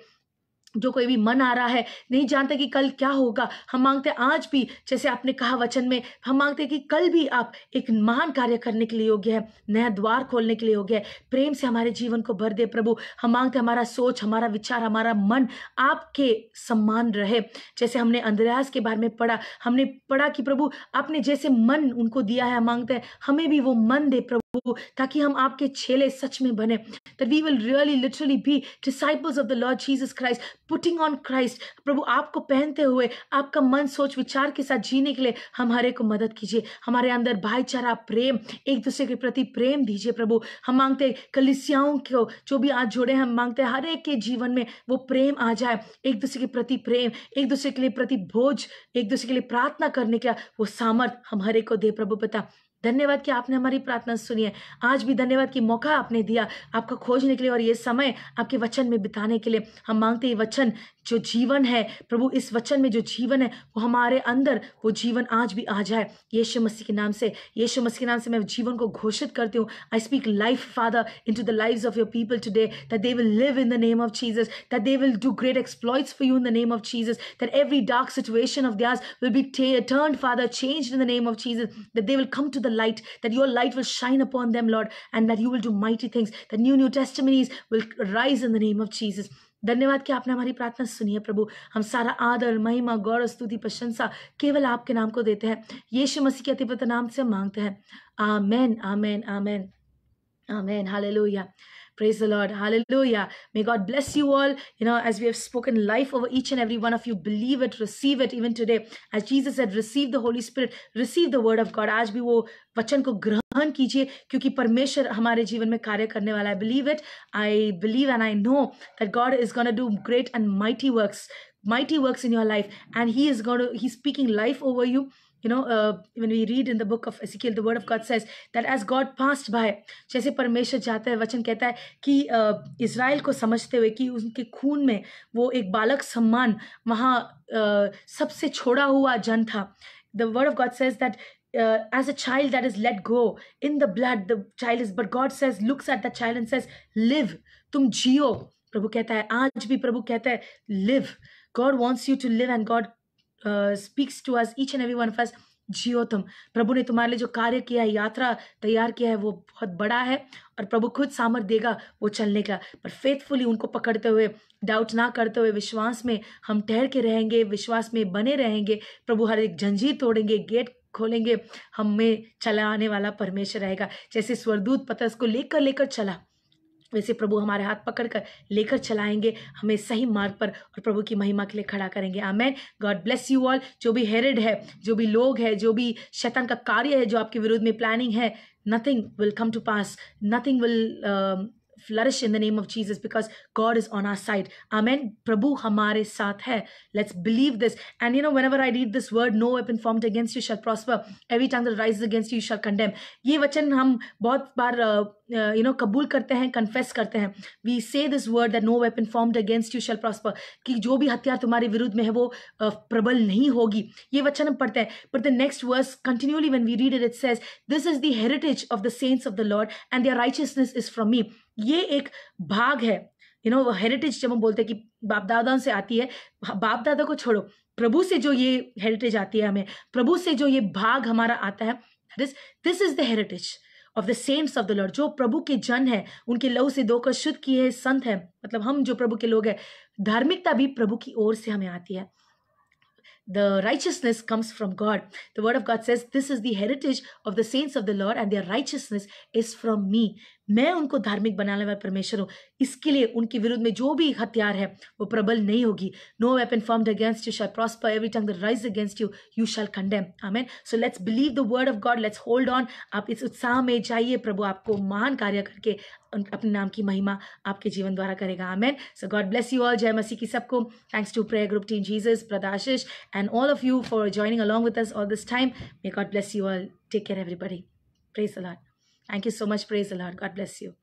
जो कोई भी मन आ रहा है नहीं जानते कि कल क्या होगा हम मांगते हैं आज भी जैसे आपने कहा वचन में हम मांगते हैं कि कल भी आप एक महान कार्य करने के लिए योग्य है नया द्वार खोलने के लिए योग्य है प्रेम से हमारे जीवन को भर दे प्रभु हम मांगते हमारा सोच हमारा विचार हमारा मन आपके सम्मान रहे जैसे हमने अंदरयास के बारे में पढ़ा हमने पढ़ा कि प्रभु आपने जैसे मन उनको दिया है मांगते हैं हमें भी वो मन दे प्रभु प्रभु ताकि हम आपके छेले सच में बने that we will really literally be disciples of the Lord Jesus Christ putting on Christ प्रभु आपको पहनते हुए आपका मन सोच विचार के साथ जीने के लिए हम हरे को मदद कीजिए हमारे अंदर भाईचारा प्रेम एक दूसरे के प्रति प्रेम दीजिए प्रभु हम मांगते कलिसियाओं को जो भी आज जुड़े हैं हम मांगते हर एक के जीवन में वो प्रेम आ जाए एक दूसरे के प्रति प्रेम एक दूसरे के लिए प्रति भोज एक दूसरे के लिए प्रार्थना करने का वो सामर्थ हम हर एक को दे प्रभु पिता धन्यवाद कि आपने हमारी प्रार्थना सुनी है आज भी धन्यवाद कि मौका आपने दिया आपको खोजने के लिए और ये समय आपके वचन में बिताने के लिए हम मांगते हैं वचन जो जीवन है प्रभु इस वचन में जो जीवन है वो हमारे अंदर वो जीवन आज भी आ जाए यीशु मसीह के नाम से यीशु मसीह के नाम से मैं जीवन को घोषित करती हूँ I speak life Father into the live of your people today that they will live in the name of Jesus that they will do great exploits for you in the name of Jesus that every dark situation of theirs will be turn Father change in the name of Jesus that they will come to the the light, that your light will shine upon them, Lord, and that you will do mighty things, The new, new testimonies will rise in the name of Jesus. धन्यवाद कि आपने हमारी प्रार्थना सुनी है प्रभु हम सारा आदर महिमा गौर स्तुति प्रशंसा केवल आपके नाम को देते हैं यीशु मसीह के अतिपत नाम से मांगते हैं amen amen amen amen hallelujah Praise the Lord. Hallelujah. May God bless you all. You know, as we have spoken life over each and every one of you, believe it, receive it even today. As Jesus said, receive the Holy Spirit, receive the word of God. आज भी वो वचन को ग्रहण कीजिए क्योंकि परमेश्वर हमारे जीवन में कार्य करने I believe it. I believe, and I know that God is gonna do great and mighty works, mighty works in your life and he is going to he's speaking life over you you know uh, we read in the book of Ezekiel the word of God says that as God passed by जैसे परमेश्वर जाता है वचन कहता है कि Israel को समझते हुए कि उनके खून में वो एक बालक सम्मान वहाँ सबसे छोड़ा हुआ जन था the word of God says that uh, as a child that is let go in the blood the child is but god says looks at the child and says live tum jiyo Prabhu kehta hai, aaj bhi Prabhu kehta hai, live. God wants you to live and God speaks to us each and every one first जियो तुम प्रभु ने तुम्हारे लिए जो कार्य किया है यात्रा तैयार किया है वो बहुत बड़ा है और प्रभु खुद सामर्थ देगा वो चलने का पर फेथफुली उनको पकड़ते हुए डाउट ना करते हुए विश्वास में हम ठहर के रहेंगे विश्वास में बने रहेंगे प्रभु हर एक झंझीर तोड़ेंगे गेट खोलेंगे हमें आने वाला परमेश्वर रहेगा जैसे स्वरदूत पतस को लेकर लेकर चला वैसे प्रभु हमारे हाथ पकड़ कर लेकर चलाएंगे हमें सही मार्ग पर और प्रभु की महिमा के लिए खड़ा करेंगे amen God bless you all जो भी हेरिड है जो भी लोग है जो भी शैतान का कार्य है जो आपके विरोध में प्लानिंग है nothing will come to pass nothing will flourish in the name of Jesus because God is on our side. Amen. Prabhu Hamare Saath hai. Let's believe this. And you know, whenever I read this word, no weapon formed against you shall prosper. Every tongue that rises against you, shall condemn. Ye vachan hum bahut bar, uh, uh, you know, kabul karte hain, confess karte hain. We say this word that no weapon formed against you shall prosper. Ki jo bhi hathiyar tumhare virud mein hai, wo uh, prabal nahi hogi. Ye vachan hum But the next verse, continually when we read it, it says, this is the heritage of the saints of the Lord and their righteousness is from me. ये एक भाग है you no heritage जब हम बोलते हैं कि बाप दादाओं से आती है बाप दादा को छोड़ो प्रभु से जो ये हेरिटेज आती है हमें प्रभु से जो ये भाग हमारा आता है this this is the heritage of the saints of the Lord जो प्रभु के जन है उनके लहू से धोकर शुद्ध किए हैं संत हैं मतलब हम जो प्रभु के लोग हैं धार्मिकता भी प्रभु की ओर से हमें आती है the righteousness comes from God the word of God says this is the heritage of the saints of the Lord and their righteousness is from me मैं उनको धार्मिक बनाने वाला परमेश्वर हूँ इसके लिए उनके विरुद्ध में जो भी हथियार है वो प्रबल नहीं होगी no weapon formed against you shall prosper every tongue rise against you you shall condemn amen so let's believe the word of God let's hold on आप इस उत्साह में जाइए प्रभु आपको महान कार्य करके अपने नाम की महिमा आपके जीवन द्वारा करेगा amen so God bless you all जय मसीह की सबको thanks to prayer group team Jesus प्रदाशिश and all of you for joining along with all this time may God bless you all take care everybody praise a lot Thank you so much. Praise the Lord. God bless you.